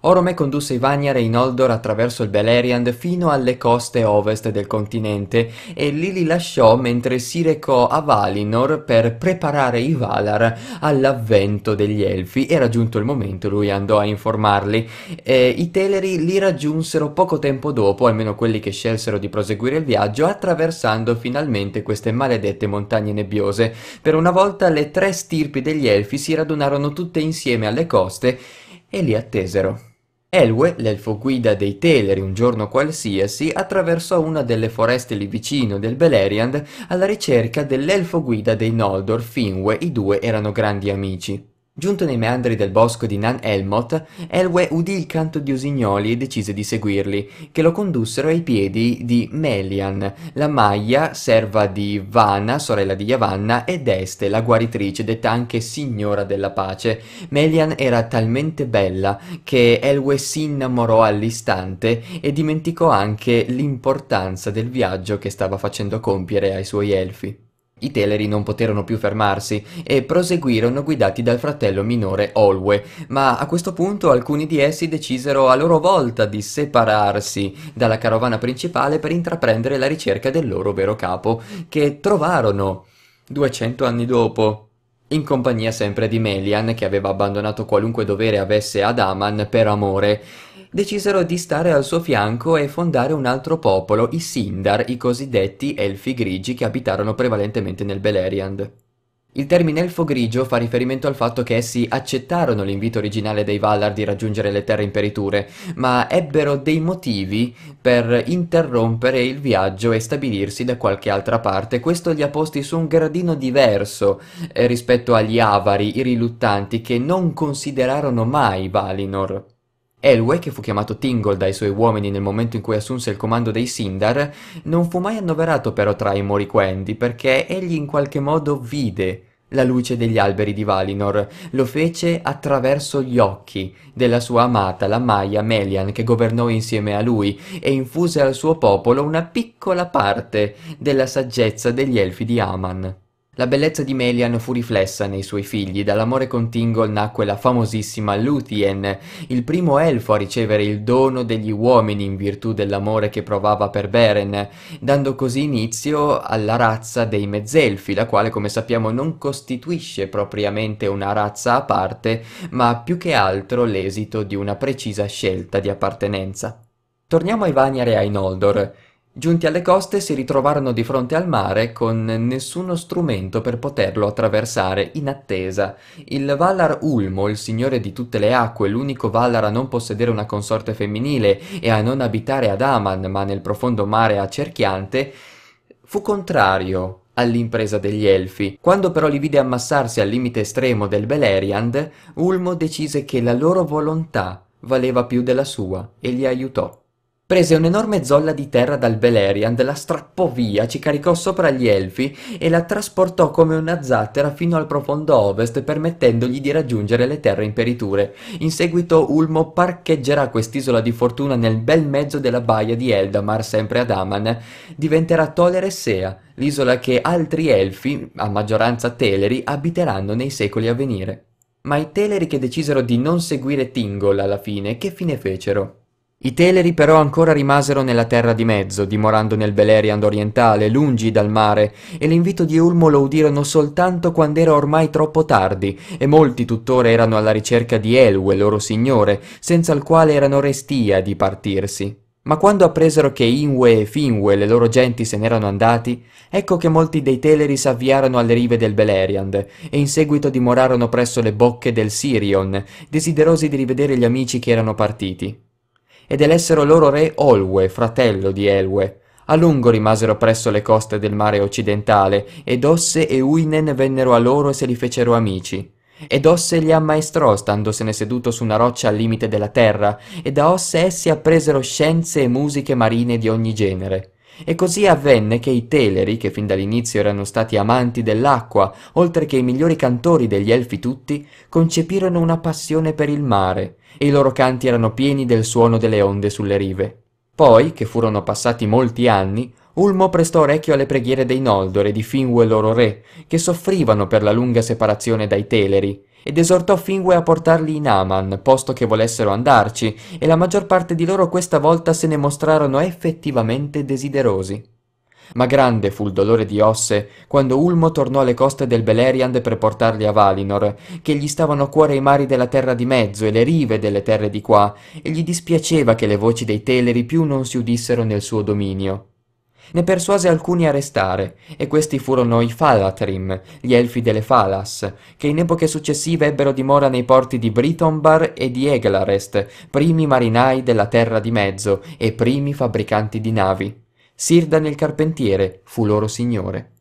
Orome condusse i Vanyar e i Noldor attraverso il Beleriand fino alle coste ovest del continente e lì li lasciò mentre si recò a Valinor per preparare i Valar all'avvento degli Elfi Era giunto il momento lui andò a informarli. Eh, I Teleri li raggiunsero poco tempo dopo, almeno quelli che scelsero di proseguire il viaggio, attraversando finalmente queste maledette montagne nebbiose. Per una volta le tre stirpi degli Elfi si radunarono tutte insieme alle coste e li attesero. Elwe, l'elfo guida dei Teleri un giorno qualsiasi, attraversò una delle foreste lì vicino del Beleriand alla ricerca dell'elfo guida dei Noldor, Finwe, i due erano grandi amici. Giunto nei meandri del bosco di Nan Helmot, Elwe udì il canto di usignoli e decise di seguirli, che lo condussero ai piedi di Melian, la Maia, serva di Vana, sorella di Yavanna, ed Este, la guaritrice, detta anche Signora della Pace. Melian era talmente bella che Elwe si innamorò all'istante e dimenticò anche l'importanza del viaggio che stava facendo compiere ai suoi elfi. I teleri non poterono più fermarsi e proseguirono guidati dal fratello minore Olwe, ma a questo punto alcuni di essi decisero a loro volta di separarsi dalla carovana principale per intraprendere la ricerca del loro vero capo, che trovarono 200 anni dopo in compagnia sempre di Melian che aveva abbandonato qualunque dovere avesse ad Aman per amore decisero di stare al suo fianco e fondare un altro popolo, i Sindar, i cosiddetti elfi grigi che abitarono prevalentemente nel Beleriand. Il termine elfo grigio fa riferimento al fatto che essi accettarono l'invito originale dei Valar di raggiungere le terre imperiture, ma ebbero dei motivi per interrompere il viaggio e stabilirsi da qualche altra parte. Questo li ha posti su un gradino diverso eh, rispetto agli avari, i riluttanti, che non considerarono mai Valinor. Elway, che fu chiamato Tingle dai suoi uomini nel momento in cui assunse il comando dei Sindar, non fu mai annoverato però tra i moriquendi perché egli in qualche modo vide la luce degli alberi di Valinor, lo fece attraverso gli occhi della sua amata, la Maia Melian, che governò insieme a lui e infuse al suo popolo una piccola parte della saggezza degli elfi di Aman. La bellezza di Melian fu riflessa nei suoi figli, dall'amore con Tingol nacque la famosissima Luthien, il primo elfo a ricevere il dono degli uomini in virtù dell'amore che provava per Beren, dando così inizio alla razza dei mezzelfi, la quale come sappiamo non costituisce propriamente una razza a parte, ma più che altro l'esito di una precisa scelta di appartenenza. Torniamo ai Vaniar e ai Noldor. Giunti alle coste si ritrovarono di fronte al mare con nessuno strumento per poterlo attraversare in attesa. Il Valar Ulmo, il signore di tutte le acque, l'unico Valar a non possedere una consorte femminile e a non abitare ad Aman ma nel profondo mare accerchiante, fu contrario all'impresa degli Elfi. Quando però li vide ammassarsi al limite estremo del Beleriand, Ulmo decise che la loro volontà valeva più della sua e li aiutò. Prese un'enorme zolla di terra dal Beleriand, la strappò via, ci caricò sopra gli elfi e la trasportò come una zattera fino al profondo ovest, permettendogli di raggiungere le terre imperiture. In seguito Ulmo parcheggerà quest'isola di fortuna nel bel mezzo della baia di Eldamar, sempre ad Aman. Diventerà Toleressea, l'isola che altri elfi, a maggioranza Teleri, abiteranno nei secoli a venire. Ma i Teleri che decisero di non seguire Tingol alla fine, che fine fecero? I Teleri però ancora rimasero nella terra di mezzo, dimorando nel Beleriand orientale, lungi dal mare, e l'invito di Ulmo lo udirono soltanto quando era ormai troppo tardi, e molti tuttora erano alla ricerca di Elwe, loro signore, senza il quale erano restia di partirsi. Ma quando appresero che Inwe e Finwe, le loro genti, se n'erano andati, ecco che molti dei Teleri s'avviarono alle rive del Beleriand, e in seguito dimorarono presso le bocche del Sirion, desiderosi di rivedere gli amici che erano partiti ed elessero loro re Olwe, fratello di Elwe. A lungo rimasero presso le coste del mare occidentale, ed Osse e Uinen vennero a loro e se li fecero amici. Ed Osse li ammaestrò, standosene seduto su una roccia al limite della terra, e da Osse essi appresero scienze e musiche marine di ogni genere. E così avvenne che i Teleri, che fin dall'inizio erano stati amanti dell'acqua, oltre che i migliori cantori degli elfi tutti, concepirono una passione per il mare, e i loro canti erano pieni del suono delle onde sulle rive. Poi, che furono passati molti anni, Ulmo prestò orecchio alle preghiere dei Noldor e di Finwë loro re, che soffrivano per la lunga separazione dai Teleri, ed esortò Fingue a portarli in Aman, posto che volessero andarci, e la maggior parte di loro questa volta se ne mostrarono effettivamente desiderosi. Ma grande fu il dolore di Osse quando Ulmo tornò alle coste del Beleriand per portarli a Valinor, che gli stavano a cuore i mari della terra di mezzo e le rive delle terre di qua, e gli dispiaceva che le voci dei Teleri più non si udissero nel suo dominio. Ne persuase alcuni a restare, e questi furono i Falatrim, gli elfi delle Falas, che in epoche successive ebbero dimora nei porti di Britombar e di Eglarest, primi marinai della Terra di Mezzo e primi fabbricanti di navi. Sirdan il Carpentiere fu loro signore.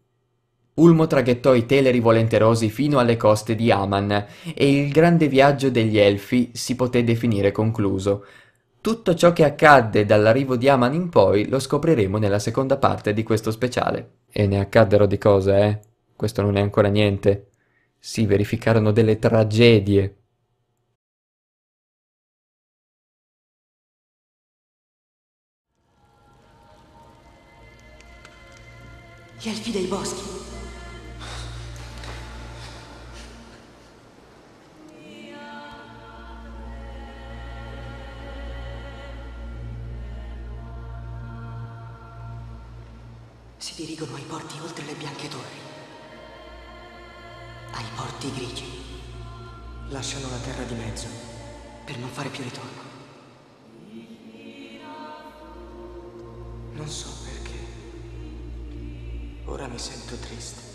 Ulmo traghettò i teleri volenterosi fino alle coste di Aman e il grande viaggio degli Elfi si poté definire concluso. Tutto ciò che accadde dall'arrivo di Aman in poi lo scopriremo nella seconda parte di questo speciale. E ne accaddero di cose, eh? Questo non è ancora niente. Si verificarono delle tragedie. Gli elfi dei boschi si dirigono ai porti oltre le bianche torri. Ai porti grigi. Lasciano la terra di mezzo per non fare più ritorno. Non so perché. Ora mi sento triste.